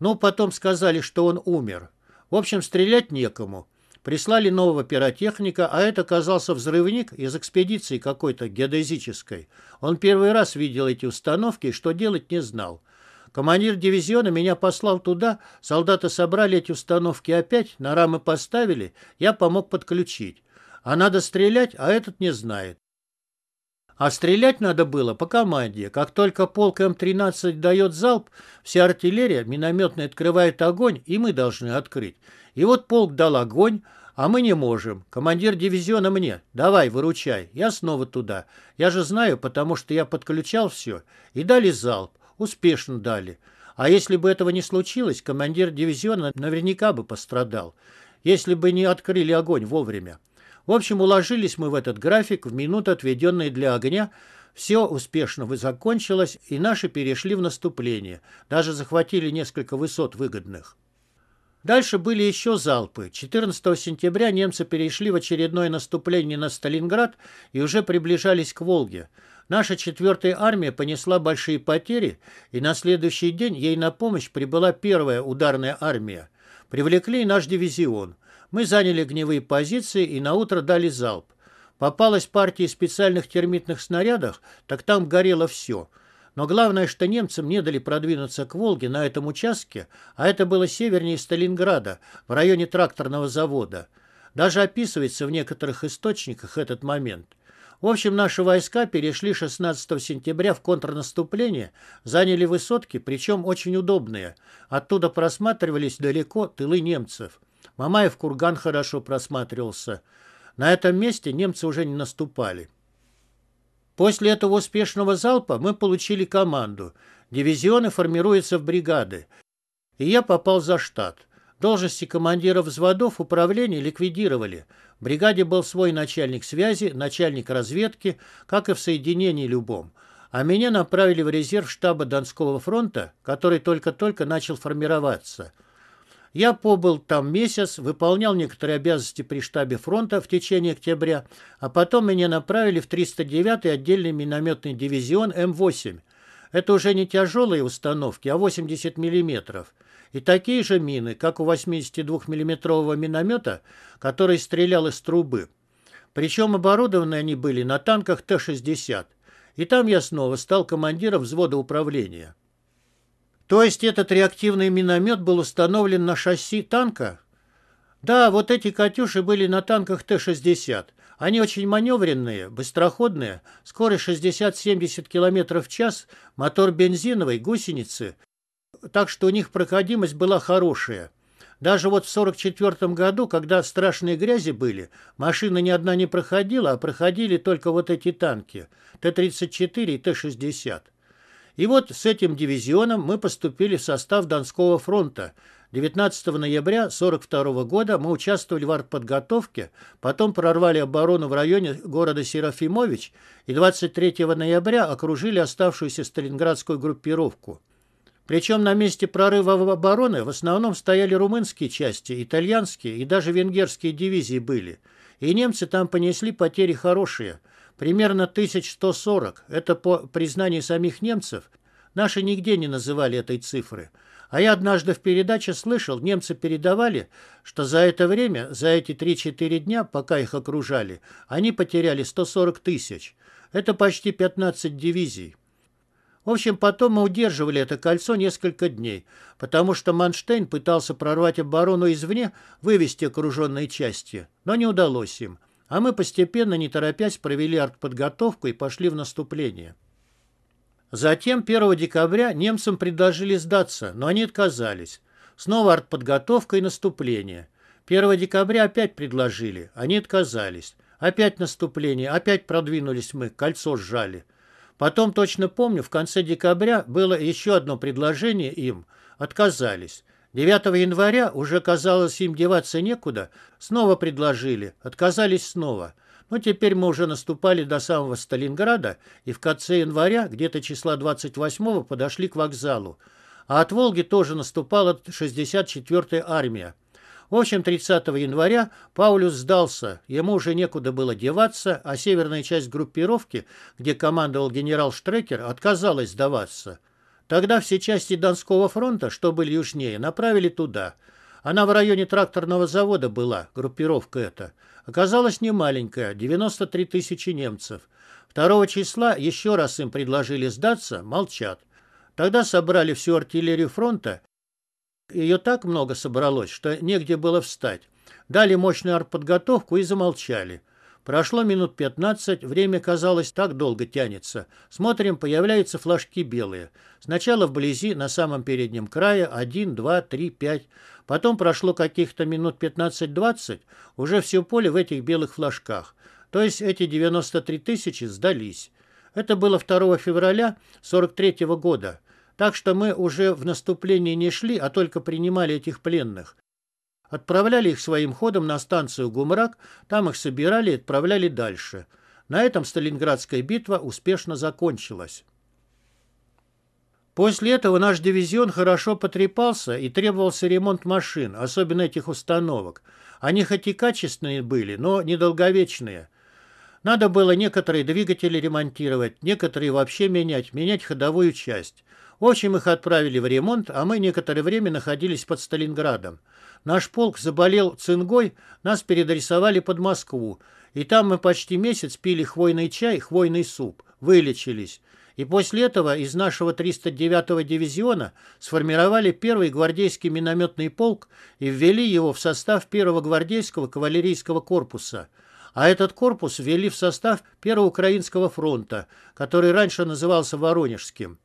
Ну, потом сказали, что он умер. В общем, стрелять некому. Прислали нового пиротехника, а это оказался взрывник из экспедиции какой-то геодезической. Он первый раз видел эти установки и что делать не знал. Командир дивизиона меня послал туда, солдаты собрали эти установки опять, на рамы поставили, я помог подключить. А надо стрелять, а этот не знает. А стрелять надо было по команде. Как только полк М-13 дает залп, вся артиллерия минометная открывает огонь, и мы должны открыть. И вот полк дал огонь, а мы не можем. Командир дивизиона мне. Давай, выручай. Я снова туда. Я же знаю, потому что я подключал все. И дали залп успешно дали. А если бы этого не случилось, командир дивизиона наверняка бы пострадал, если бы не открыли огонь вовремя. В общем, уложились мы в этот график в минуты, отведенные для огня. Все успешно закончилось, и наши перешли в наступление. Даже захватили несколько высот выгодных. Дальше были еще залпы. 14 сентября немцы перешли в очередное наступление на Сталинград и уже приближались к Волге. Наша 4-я армия понесла большие потери, и на следующий день ей на помощь прибыла первая ударная армия. Привлекли наш дивизион. Мы заняли огневые позиции и на утро дали залп. Попалась партия специальных термитных снарядов, так там горело все. Но главное, что немцам не дали продвинуться к Волге на этом участке, а это было севернее Сталинграда, в районе тракторного завода. Даже описывается в некоторых источниках этот момент. В общем, наши войска перешли 16 сентября в контрнаступление, заняли высотки, причем очень удобные. Оттуда просматривались далеко тылы немцев. Мамаев курган хорошо просматривался. На этом месте немцы уже не наступали. После этого успешного залпа мы получили команду. Дивизионы формируются в бригады. И я попал за штат. Должности командиров взводов управления ликвидировали. В бригаде был свой начальник связи, начальник разведки, как и в соединении любом. А меня направили в резерв штаба Донского фронта, который только-только начал формироваться. Я побыл там месяц, выполнял некоторые обязанности при штабе фронта в течение октября, а потом меня направили в 309-й отдельный минометный дивизион М-8. Это уже не тяжелые установки, а 80 миллиметров и такие же мины, как у 82 миллиметрового миномета, который стрелял из трубы. Причем оборудованы они были на танках Т-60. И там я снова стал командиром взвода управления. То есть этот реактивный миномет был установлен на шасси танка? Да, вот эти «Катюши» были на танках Т-60. Они очень маневренные, быстроходные, скорость 60-70 км в час, мотор бензиновый, гусеницы, так что у них проходимость была хорошая. Даже вот в 44 году, когда страшные грязи были, машина ни одна не проходила, а проходили только вот эти танки Т-34 и Т-60. И вот с этим дивизионом мы поступили в состав Донского фронта. 19 ноября 1942 года мы участвовали в артподготовке, потом прорвали оборону в районе города Серафимович и 23 ноября окружили оставшуюся Сталинградскую группировку. Причем на месте прорыва в обороны в основном стояли румынские части, итальянские и даже венгерские дивизии были. И немцы там понесли потери хорошие, примерно 1140. Это по признанию самих немцев. Наши нигде не называли этой цифры. А я однажды в передаче слышал, немцы передавали, что за это время, за эти 3-4 дня, пока их окружали, они потеряли 140 тысяч. Это почти 15 дивизий. В общем, потом мы удерживали это кольцо несколько дней, потому что Манштейн пытался прорвать оборону извне, вывести окруженные части, но не удалось им. А мы постепенно, не торопясь, провели артподготовку и пошли в наступление. Затем 1 декабря немцам предложили сдаться, но они отказались. Снова артподготовка и наступление. 1 декабря опять предложили, они отказались. Опять наступление, опять продвинулись мы, кольцо сжали. Потом, точно помню, в конце декабря было еще одно предложение им. Отказались. 9 января уже казалось им деваться некуда. Снова предложили. Отказались снова. Но теперь мы уже наступали до самого Сталинграда и в конце января, где-то числа 28-го, подошли к вокзалу. А от Волги тоже наступала 64-я армия. В общем, 30 января Паулюс сдался, ему уже некуда было деваться, а северная часть группировки, где командовал генерал Штрекер, отказалась сдаваться. Тогда все части Донского фронта, что были южнее, направили туда. Она в районе тракторного завода была, группировка эта. Оказалась немаленькая, 93 тысячи немцев. 2 числа еще раз им предложили сдаться, молчат. Тогда собрали всю артиллерию фронта ее так много собралось, что негде было встать. Дали мощную артподготовку и замолчали. Прошло минут 15, время, казалось, так долго тянется. Смотрим, появляются флажки белые. Сначала вблизи, на самом переднем крае, 1, 2, 3, 5. Потом прошло каких-то минут 15-20, уже все поле в этих белых флажках. То есть эти 93 тысячи сдались. Это было 2 февраля 43 -го года. Так что мы уже в наступление не шли, а только принимали этих пленных. Отправляли их своим ходом на станцию Гумрак, там их собирали и отправляли дальше. На этом Сталинградская битва успешно закончилась. После этого наш дивизион хорошо потрепался и требовался ремонт машин, особенно этих установок. Они хоть и качественные были, но недолговечные. Надо было некоторые двигатели ремонтировать, некоторые вообще менять, менять ходовую часть. В общем, их отправили в ремонт, а мы некоторое время находились под Сталинградом. Наш полк заболел цингой, нас передрисовали под Москву. И там мы почти месяц пили хвойный чай, хвойный суп. Вылечились. И после этого из нашего 309-го дивизиона сформировали первый гвардейский минометный полк и ввели его в состав первого гвардейского кавалерийского корпуса. А этот корпус ввели в состав первого Украинского фронта, который раньше назывался Воронежским.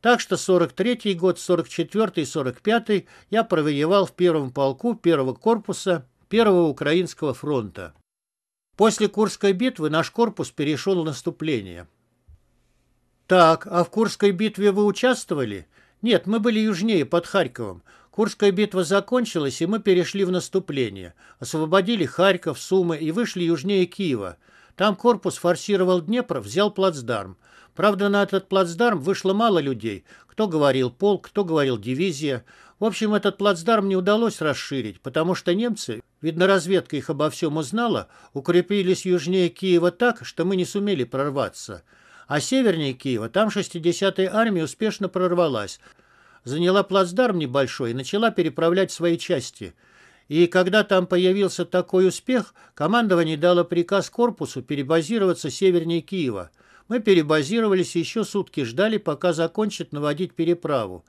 Так что 43-й год, 44-й, 45-й я провоевал в первом полку первого корпуса Первого Украинского фронта. После Курской битвы наш корпус перешел в наступление. Так, а в Курской битве вы участвовали? Нет, мы были южнее, под Харьковом. Курская битва закончилась, и мы перешли в наступление. Освободили Харьков, Сумы и вышли южнее Киева. Там корпус форсировал Днепр, взял плацдарм – Правда, на этот плацдарм вышло мало людей. Кто говорил полк, кто говорил дивизия. В общем, этот плацдарм не удалось расширить, потому что немцы, видно, разведка их обо всем узнала, укрепились южнее Киева так, что мы не сумели прорваться. А севернее Киева там 60-я армия успешно прорвалась. Заняла плацдарм небольшой и начала переправлять свои части. И когда там появился такой успех, командование дало приказ корпусу перебазироваться севернее Киева – мы перебазировались и еще сутки ждали, пока закончат наводить переправу.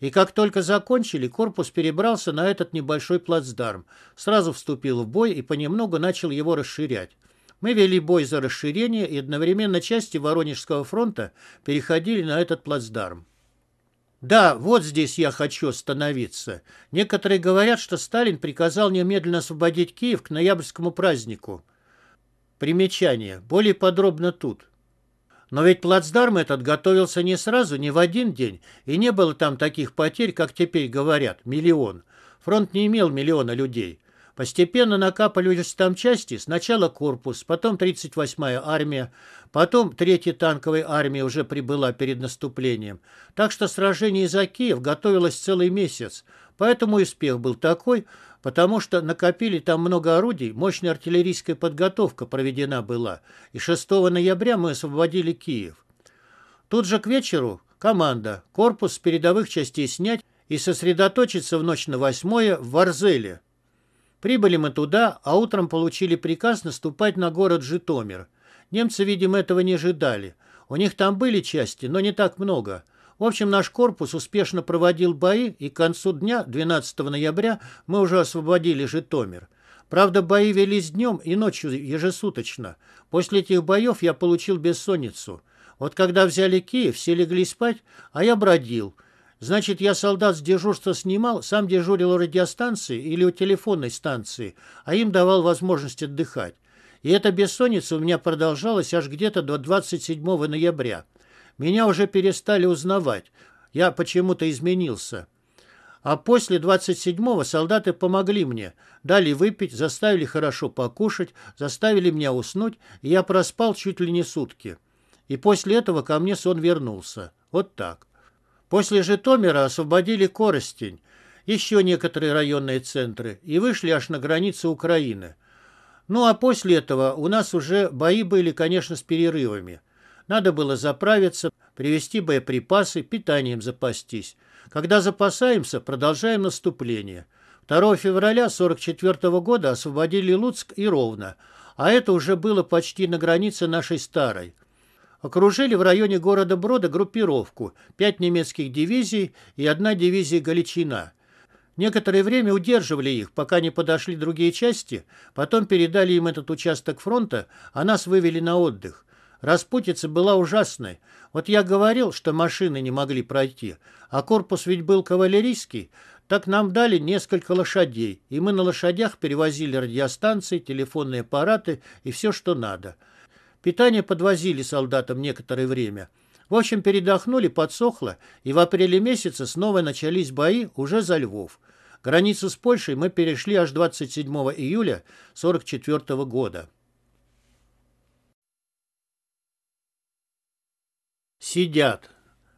И как только закончили, корпус перебрался на этот небольшой плацдарм, сразу вступил в бой и понемногу начал его расширять. Мы вели бой за расширение, и одновременно части Воронежского фронта переходили на этот плацдарм. Да, вот здесь я хочу остановиться. Некоторые говорят, что Сталин приказал немедленно освободить Киев к ноябрьскому празднику. Примечание. Более подробно тут. Но ведь плацдарм этот готовился не сразу, не в один день, и не было там таких потерь, как теперь говорят, миллион. Фронт не имел миллиона людей. Постепенно накапливались там части, сначала корпус, потом 38-я армия, потом 3-я танковая армия уже прибыла перед наступлением. Так что сражение за Киев готовилось целый месяц, поэтому успех был такой – потому что накопили там много орудий, мощная артиллерийская подготовка проведена была, и 6 ноября мы освободили Киев. Тут же к вечеру команда, корпус с передовых частей снять и сосредоточиться в ночь на 8 в Варзеле. Прибыли мы туда, а утром получили приказ наступать на город Житомир. Немцы, видимо, этого не ожидали. У них там были части, но не так много – в общем, наш корпус успешно проводил бои, и к концу дня, 12 ноября, мы уже освободили Житомир. Правда, бои велись днем и ночью ежесуточно. После этих боев я получил бессонницу. Вот когда взяли Киев, все легли спать, а я бродил. Значит, я солдат с дежурства снимал, сам дежурил у радиостанции или у телефонной станции, а им давал возможность отдыхать. И эта бессонница у меня продолжалась аж где-то до 27 ноября. Меня уже перестали узнавать. Я почему-то изменился. А после 27-го солдаты помогли мне, дали выпить, заставили хорошо покушать, заставили меня уснуть, и я проспал чуть ли не сутки. И после этого ко мне сон вернулся. Вот так. После Житомира освободили Коростень, еще некоторые районные центры, и вышли аж на границы Украины. Ну а после этого у нас уже бои были, конечно, с перерывами. Надо было заправиться, привезти боеприпасы, питанием запастись. Когда запасаемся, продолжаем наступление. 2 февраля 44 года освободили Луцк и Ровно, а это уже было почти на границе нашей старой. Окружили в районе города Брода группировку, пять немецких дивизий и одна дивизия Галичина. Некоторое время удерживали их, пока не подошли другие части, потом передали им этот участок фронта, а нас вывели на отдых. Распутица была ужасной. Вот я говорил, что машины не могли пройти, а корпус ведь был кавалерийский, так нам дали несколько лошадей, и мы на лошадях перевозили радиостанции, телефонные аппараты и все, что надо. Питание подвозили солдатам некоторое время. В общем, передохнули, подсохло, и в апреле месяце снова начались бои уже за Львов. Границу с Польшей мы перешли аж 27 июля 44 года. Сидят.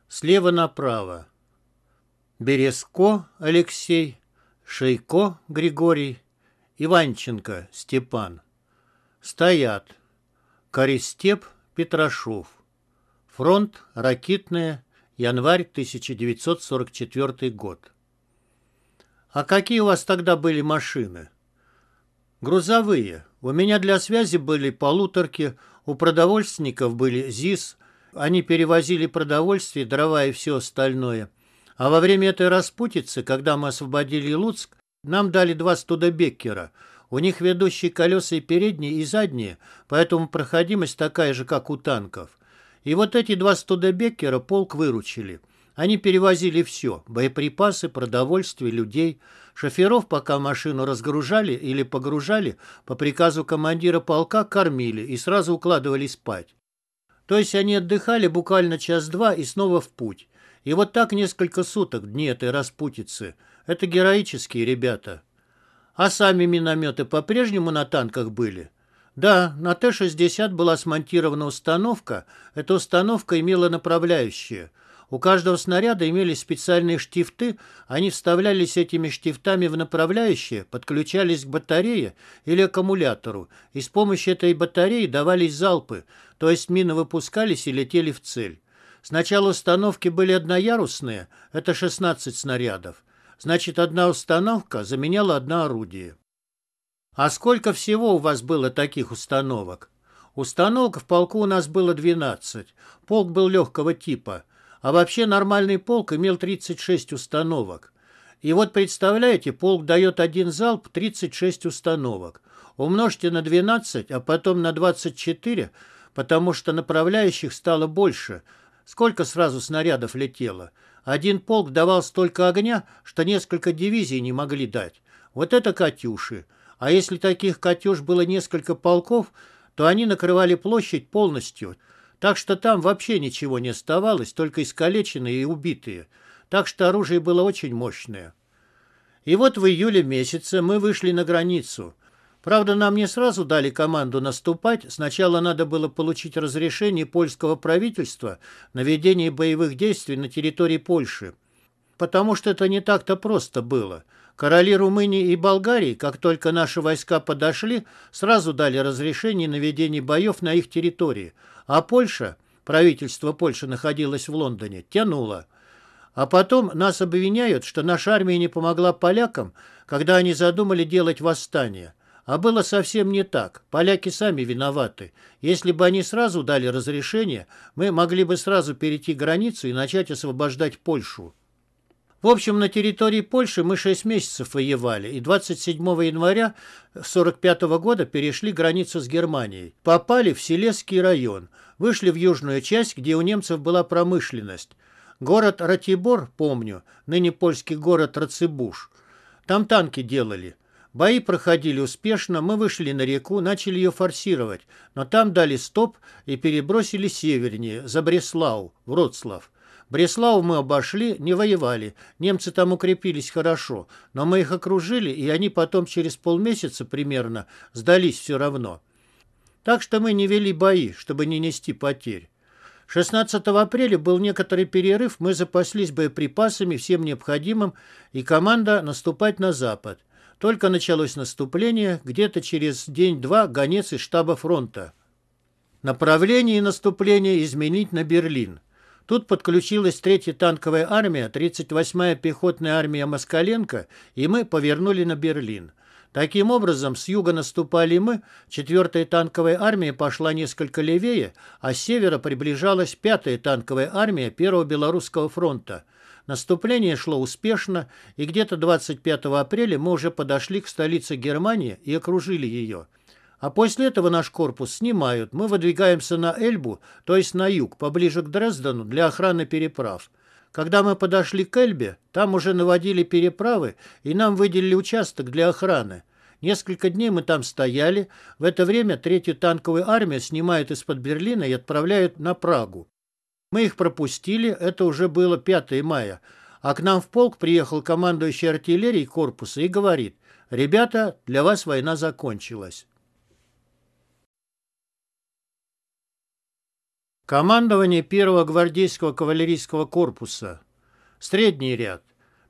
Слева направо. Березко Алексей, Шейко Григорий, Иванченко Степан. Стоят. Користеп Петрашов. Фронт «Ракитная», январь 1944 год. А какие у вас тогда были машины? Грузовые. У меня для связи были полуторки, у продовольственников были ЗИС – они перевозили продовольствие, дрова и все остальное. А во время этой распутицы, когда мы освободили Луцк, нам дали два студебеккера. У них ведущие колеса и передние, и задние, поэтому проходимость такая же, как у танков. И вот эти два студебеккера полк выручили. Они перевозили все – боеприпасы, продовольствие, людей. Шоферов, пока машину разгружали или погружали, по приказу командира полка кормили и сразу укладывали спать. То есть они отдыхали буквально час-два и снова в путь. И вот так несколько суток дни этой распутицы. Это героические ребята. А сами минометы по-прежнему на танках были? Да, на Т-60 была смонтирована установка. Эта установка имела направляющие. У каждого снаряда имелись специальные штифты, они вставлялись этими штифтами в направляющие, подключались к батарее или аккумулятору, и с помощью этой батареи давались залпы, то есть мины выпускались и летели в цель. Сначала установки были одноярусные, это 16 снарядов. Значит, одна установка заменяла одно орудие. А сколько всего у вас было таких установок? Установок в полку у нас было 12. Полк был легкого типа. А вообще нормальный полк имел 36 установок. И вот представляете, полк дает один залп 36 установок. Умножьте на 12, а потом на 24, потому что направляющих стало больше. Сколько сразу снарядов летело? Один полк давал столько огня, что несколько дивизий не могли дать. Вот это «Катюши». А если таких «Катюш» было несколько полков, то они накрывали площадь полностью – так что там вообще ничего не оставалось, только искалеченные и убитые. Так что оружие было очень мощное. И вот в июле месяце мы вышли на границу. Правда, нам не сразу дали команду наступать. Сначала надо было получить разрешение польского правительства на ведение боевых действий на территории Польши. Потому что это не так-то просто было. Короли Румынии и Болгарии, как только наши войска подошли, сразу дали разрешение на ведение боев на их территории, а Польша, правительство Польши находилось в Лондоне, тянуло. А потом нас обвиняют, что наша армия не помогла полякам, когда они задумали делать восстание. А было совсем не так. Поляки сами виноваты. Если бы они сразу дали разрешение, мы могли бы сразу перейти границу и начать освобождать Польшу. В общем, на территории Польши мы 6 месяцев воевали, и 27 января 1945 года перешли границу с Германией. Попали в Селесский район, вышли в южную часть, где у немцев была промышленность. Город Ратибор, помню, ныне польский город Рацибуш. Там танки делали. Бои проходили успешно, мы вышли на реку, начали ее форсировать, но там дали стоп и перебросили севернее, за Бреслау, в Роцлав. Бреслав мы обошли, не воевали. Немцы там укрепились хорошо, но мы их окружили, и они потом через полмесяца примерно сдались все равно. Так что мы не вели бои, чтобы не нести потерь. 16 апреля был некоторый перерыв, мы запаслись боеприпасами, всем необходимым, и команда наступать на запад. Только началось наступление, где-то через день-два гонец из штаба фронта. Направление наступления изменить на Берлин. Тут подключилась третья танковая армия, 38-я пехотная армия Москаленко, и мы повернули на Берлин. Таким образом, с юга наступали мы, 4-я танковая армия пошла несколько левее, а с севера приближалась 5-я танковая армия 1-го Белорусского фронта. Наступление шло успешно, и где-то 25 апреля мы уже подошли к столице Германии и окружили ее. А после этого наш корпус снимают. Мы выдвигаемся на Эльбу, то есть на юг, поближе к Дрездену, для охраны переправ. Когда мы подошли к Эльбе, там уже наводили переправы, и нам выделили участок для охраны. Несколько дней мы там стояли. В это время Третью танковую армию снимают из-под Берлина и отправляют на Прагу. Мы их пропустили, это уже было 5 мая. А к нам в полк приехал командующий артиллерией корпуса и говорит, «Ребята, для вас война закончилась». Командование первого гвардейского кавалерийского корпуса. Средний ряд.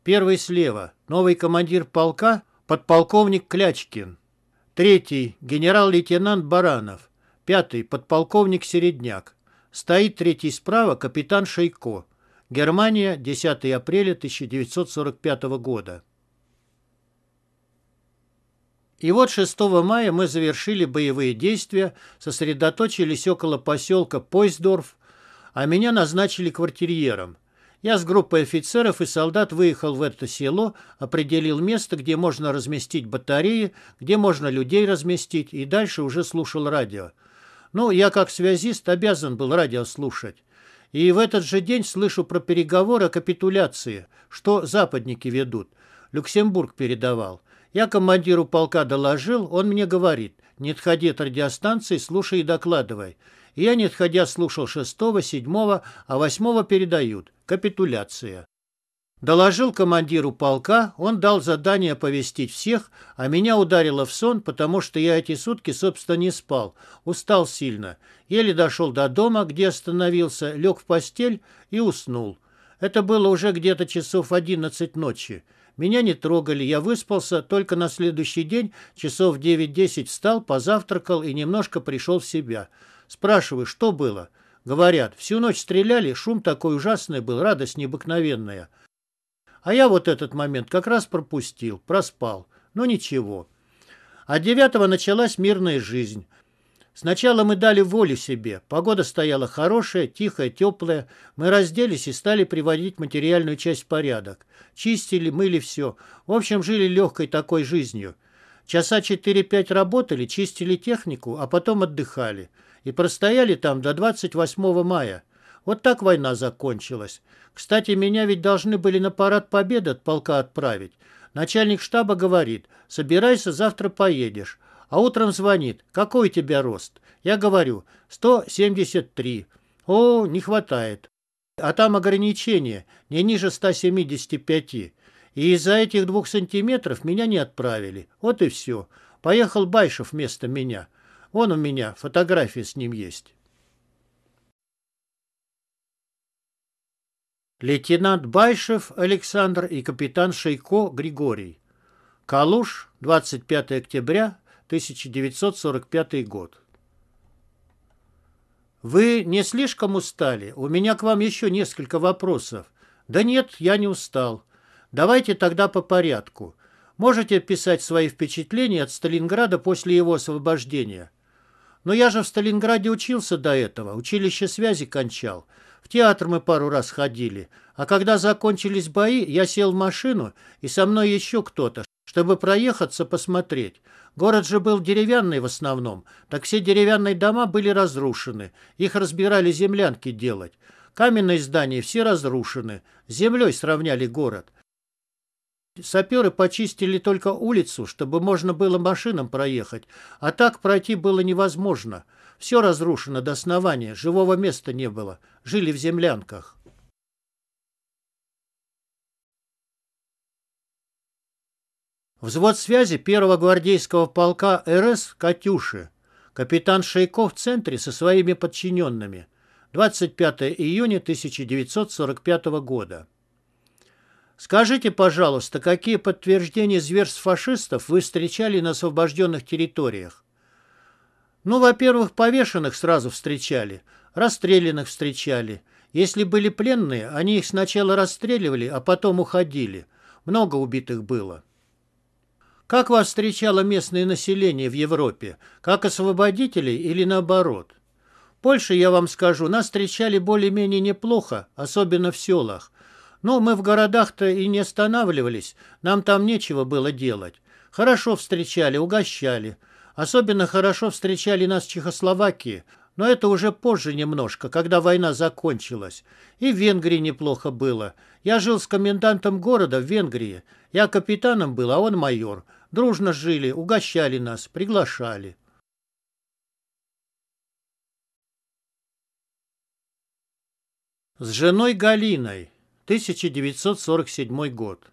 Первый слева. Новый командир полка, подполковник Клячкин. Третий. Генерал-лейтенант Баранов. Пятый. Подполковник Середняк. Стоит третий справа капитан Шейко. Германия, 10 апреля 1945 года. И вот 6 мая мы завершили боевые действия, сосредоточились около поселка Пойсдорф, а меня назначили квартирьером. Я с группой офицеров и солдат выехал в это село, определил место, где можно разместить батареи, где можно людей разместить, и дальше уже слушал радио. Ну, я как связист обязан был радио слушать. И в этот же день слышу про переговоры о капитуляции, что западники ведут. Люксембург передавал. Я командиру полка доложил, он мне говорит, не отходи от радиостанции, слушай и докладывай. я, не отходя, слушал шестого, седьмого, а восьмого передают. Капитуляция. Доложил командиру полка, он дал задание повестить всех, а меня ударило в сон, потому что я эти сутки, собственно, не спал. Устал сильно. Еле дошел до дома, где остановился, лег в постель и уснул. Это было уже где-то часов одиннадцать ночи. Меня не трогали, я выспался, только на следующий день часов 9-10 встал, позавтракал и немножко пришел в себя. Спрашиваю, что было? Говорят, всю ночь стреляли, шум такой ужасный был, радость необыкновенная. А я вот этот момент как раз пропустил, проспал. Но ну, ничего. От а девятого началась мирная жизнь. Сначала мы дали волю себе. Погода стояла хорошая, тихая, теплая. Мы разделись и стали приводить материальную часть в порядок. Чистили, мыли все. В общем, жили легкой такой жизнью. Часа 4-5 работали, чистили технику, а потом отдыхали. И простояли там до 28 мая. Вот так война закончилась. Кстати, меня ведь должны были на парад победы от полка отправить. Начальник штаба говорит, собирайся, завтра поедешь. А утром звонит. Какой у тебя рост? Я говорю, 173. О, не хватает. А там ограничение, не ниже 175. И из-за этих двух сантиметров меня не отправили. Вот и все. Поехал Байшев вместо меня. Вон у меня фотография с ним есть. Лейтенант Байшев Александр и капитан Шейко Григорий. Калуш, 25 октября 1945 год. «Вы не слишком устали? У меня к вам еще несколько вопросов». «Да нет, я не устал. Давайте тогда по порядку. Можете писать свои впечатления от Сталинграда после его освобождения». «Но я же в Сталинграде учился до этого, училище связи кончал. В театр мы пару раз ходили. А когда закончились бои, я сел в машину, и со мной еще кто-то, чтобы проехаться, посмотреть. Город же был деревянный в основном, так все деревянные дома были разрушены, их разбирали землянки делать. Каменные здания все разрушены, с землей сравняли город. Саперы почистили только улицу, чтобы можно было машинам проехать, а так пройти было невозможно. Все разрушено до основания, живого места не было, жили в землянках. Взвод связи первого гвардейского полка РС «Катюши». Капитан Шейков в центре со своими подчиненными. 25 июня 1945 года. Скажите, пожалуйста, какие подтверждения зверств фашистов вы встречали на освобожденных территориях? Ну, во-первых, повешенных сразу встречали, расстрелянных встречали. Если были пленные, они их сначала расстреливали, а потом уходили. Много убитых было. Как вас встречало местное население в Европе? Как освободителей или наоборот? Польше, я вам скажу, нас встречали более-менее неплохо, особенно в селах. Но мы в городах-то и не останавливались, нам там нечего было делать. Хорошо встречали, угощали. Особенно хорошо встречали нас в Чехословакии, но это уже позже немножко, когда война закончилась. И в Венгрии неплохо было. Я жил с комендантом города в Венгрии. Я капитаном был, а он майор – Дружно жили, угощали нас, приглашали. С женой Галиной, 1947 год.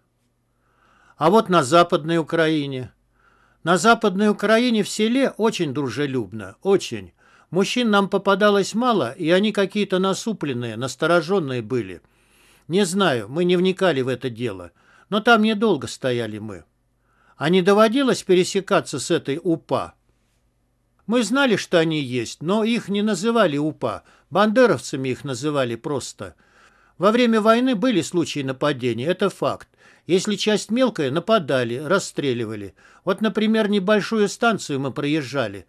А вот на Западной Украине. На Западной Украине в селе очень дружелюбно, очень. Мужчин нам попадалось мало, и они какие-то насупленные, настороженные были. Не знаю, мы не вникали в это дело, но там недолго стояли мы. А не доводилось пересекаться с этой УПА? Мы знали, что они есть, но их не называли УПА. Бандеровцами их называли просто. Во время войны были случаи нападений, это факт. Если часть мелкая, нападали, расстреливали. Вот, например, небольшую станцию мы проезжали.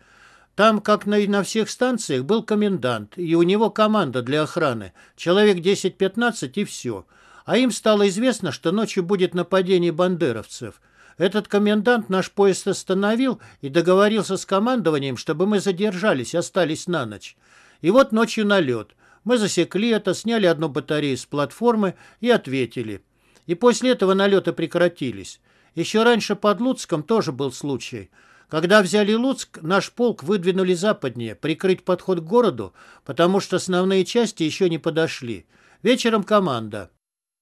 Там, как на, и на всех станциях, был комендант, и у него команда для охраны. Человек 10-15 и все. А им стало известно, что ночью будет нападение бандеровцев. Этот комендант наш поезд остановил и договорился с командованием, чтобы мы задержались, и остались на ночь. И вот ночью налет. Мы засекли это, сняли одну батарею с платформы и ответили. И после этого налеты прекратились. Еще раньше под Луцком тоже был случай. Когда взяли Луцк, наш полк выдвинули западнее, прикрыть подход к городу, потому что основные части еще не подошли. Вечером команда.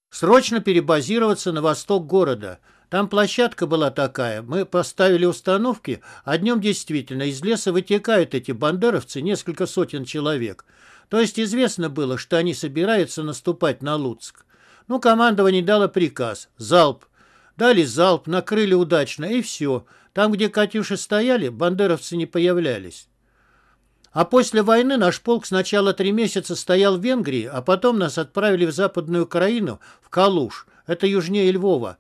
Срочно перебазироваться на восток города – там площадка была такая, мы поставили установки, а днем действительно из леса вытекают эти бандеровцы, несколько сотен человек. То есть известно было, что они собираются наступать на Луцк. Ну, командование дало приказ. Залп. Дали залп, накрыли удачно, и все. Там, где «Катюши» стояли, бандеровцы не появлялись. А после войны наш полк сначала три месяца стоял в Венгрии, а потом нас отправили в Западную Украину, в Калуш, это южнее Львова,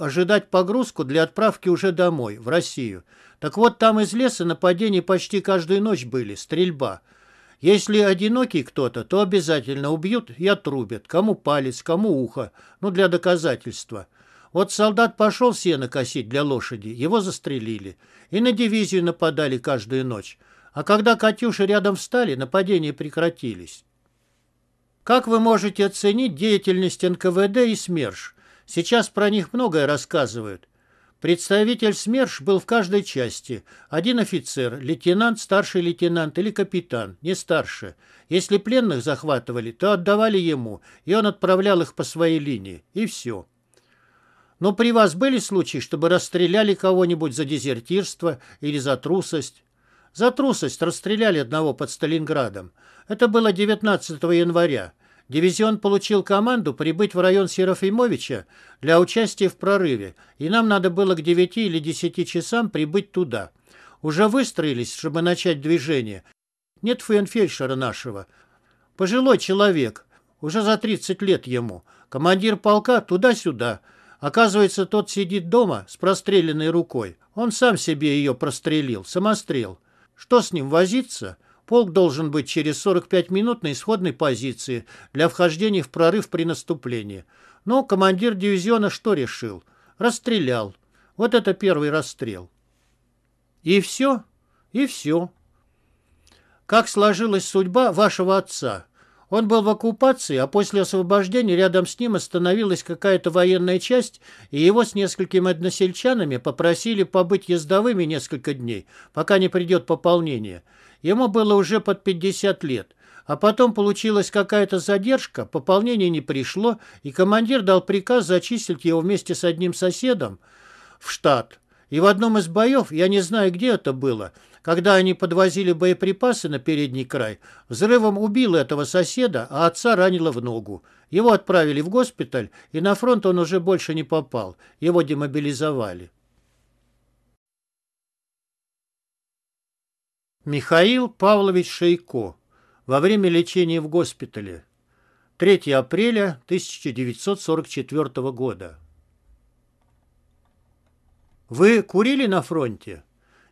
ожидать погрузку для отправки уже домой, в Россию. Так вот, там из леса нападения почти каждую ночь были, стрельба. Если одинокий кто-то, то обязательно убьют и отрубят, кому палец, кому ухо, ну, для доказательства. Вот солдат пошел сено косить для лошади, его застрелили. И на дивизию нападали каждую ночь. А когда «Катюши» рядом встали, нападения прекратились. Как вы можете оценить деятельность НКВД и СМЕРШ? Сейчас про них многое рассказывают. Представитель СМЕРШ был в каждой части. Один офицер, лейтенант, старший лейтенант или капитан, не старше. Если пленных захватывали, то отдавали ему, и он отправлял их по своей линии. И все. Но при вас были случаи, чтобы расстреляли кого-нибудь за дезертирство или за трусость? За трусость расстреляли одного под Сталинградом. Это было 19 января. Дивизион получил команду прибыть в район Серафимовича для участия в прорыве, и нам надо было к 9 или 10 часам прибыть туда. Уже выстроились, чтобы начать движение. Нет фенфельдшера нашего. Пожилой человек, уже за 30 лет ему. Командир полка туда-сюда. Оказывается, тот сидит дома с простреленной рукой. Он сам себе ее прострелил, самострел. Что с ним возиться?» Полк должен быть через 45 минут на исходной позиции для вхождения в прорыв при наступлении. Но командир дивизиона что решил? Расстрелял. Вот это первый расстрел. И все? И все. Как сложилась судьба вашего отца? Он был в оккупации, а после освобождения рядом с ним остановилась какая-то военная часть, и его с несколькими односельчанами попросили побыть ездовыми несколько дней, пока не придет пополнение – Ему было уже под 50 лет. А потом получилась какая-то задержка, пополнение не пришло, и командир дал приказ зачистить его вместе с одним соседом в штат. И в одном из боев, я не знаю, где это было, когда они подвозили боеприпасы на передний край, взрывом убил этого соседа, а отца ранило в ногу. Его отправили в госпиталь, и на фронт он уже больше не попал. Его демобилизовали. Михаил Павлович Шейко. Во время лечения в госпитале. 3 апреля 1944 года. Вы курили на фронте?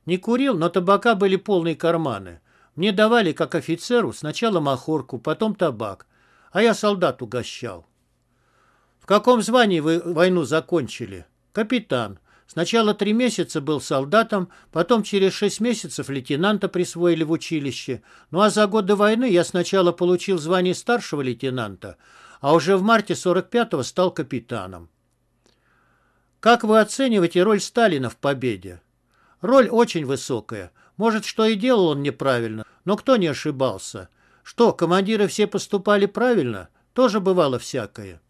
Не курил, но табака были полные карманы. Мне давали, как офицеру, сначала махорку, потом табак. А я солдат угощал. В каком звании вы войну закончили? Капитан. Сначала три месяца был солдатом, потом через шесть месяцев лейтенанта присвоили в училище. Ну а за годы войны я сначала получил звание старшего лейтенанта, а уже в марте 45-го стал капитаном. Как вы оцениваете роль Сталина в победе? Роль очень высокая. Может, что и делал он неправильно, но кто не ошибался? Что, командиры все поступали правильно? Тоже бывало всякое.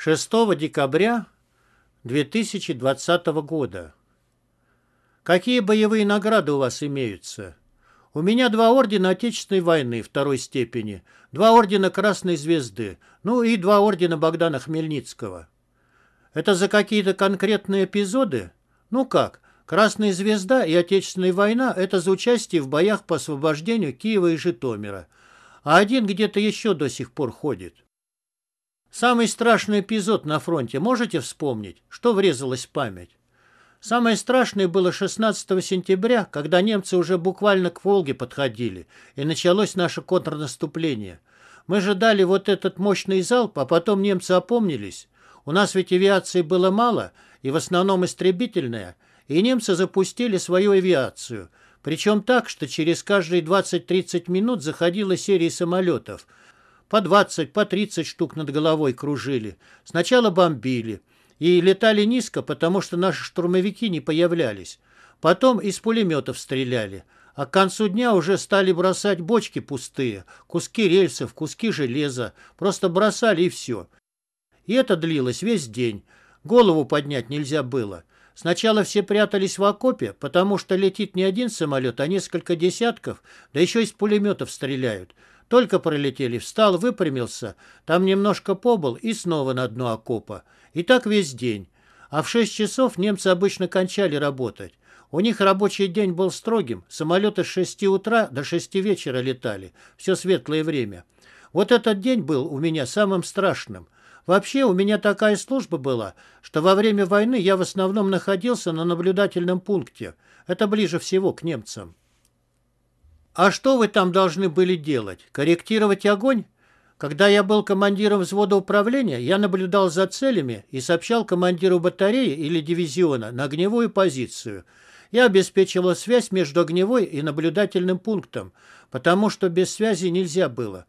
6 декабря 2020 года. Какие боевые награды у вас имеются? У меня два ордена Отечественной войны второй степени, два ордена Красной Звезды, ну и два ордена Богдана Хмельницкого. Это за какие-то конкретные эпизоды? Ну как, Красная Звезда и Отечественная война – это за участие в боях по освобождению Киева и Житомира, а один где-то еще до сих пор ходит. Самый страшный эпизод на фронте можете вспомнить? Что врезалось в память? Самое страшное было 16 сентября, когда немцы уже буквально к Волге подходили, и началось наше контрнаступление. Мы же дали вот этот мощный залп, а потом немцы опомнились. У нас ведь авиации было мало, и в основном истребительная, и немцы запустили свою авиацию. Причем так, что через каждые 20-30 минут заходила серия самолетов – по 20, по 30 штук над головой кружили. Сначала бомбили. И летали низко, потому что наши штурмовики не появлялись. Потом из пулеметов стреляли. А к концу дня уже стали бросать бочки пустые, куски рельсов, куски железа. Просто бросали и все. И это длилось весь день. Голову поднять нельзя было. Сначала все прятались в окопе, потому что летит не один самолет, а несколько десятков, да еще из пулеметов стреляют. Только пролетели, встал, выпрямился, там немножко побыл и снова на дно окопа. И так весь день. А в 6 часов немцы обычно кончали работать. У них рабочий день был строгим, самолеты с 6 утра до 6 вечера летали, все светлое время. Вот этот день был у меня самым страшным. Вообще у меня такая служба была, что во время войны я в основном находился на наблюдательном пункте. Это ближе всего к немцам. «А что вы там должны были делать? Корректировать огонь?» Когда я был командиром взвода управления, я наблюдал за целями и сообщал командиру батареи или дивизиона на огневую позицию. Я обеспечивал связь между огневой и наблюдательным пунктом, потому что без связи нельзя было.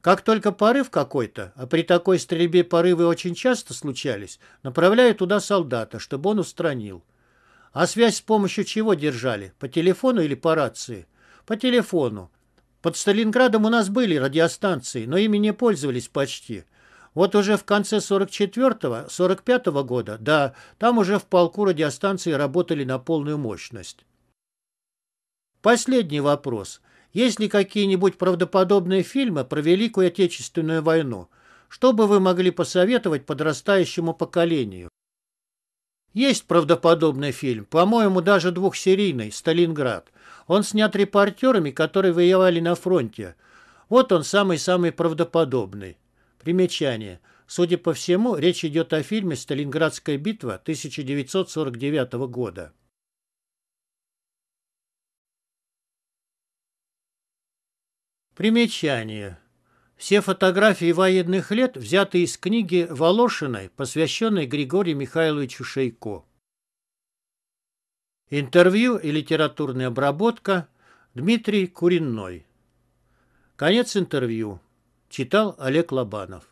Как только порыв какой-то, а при такой стрельбе порывы очень часто случались, направляю туда солдата, чтобы он устранил. А связь с помощью чего держали? По телефону или по рации? По телефону. Под Сталинградом у нас были радиостанции, но ими не пользовались почти. Вот уже в конце 44-45 года, да, там уже в полку радиостанции работали на полную мощность. Последний вопрос. Есть ли какие-нибудь правдоподобные фильмы про Великую Отечественную войну? Что бы вы могли посоветовать подрастающему поколению? Есть правдоподобный фильм, по-моему, даже двухсерийный «Сталинград». Он снят репортерами, которые воевали на фронте. Вот он самый-самый правдоподобный. Примечание. Судя по всему, речь идет о фильме «Сталинградская битва» 1949 года. Примечание. Все фотографии военных лет взяты из книги Волошиной, посвященной Григорию Михайловичу Шейко. Интервью и литературная обработка Дмитрий Куренной. Конец интервью. Читал Олег Лобанов.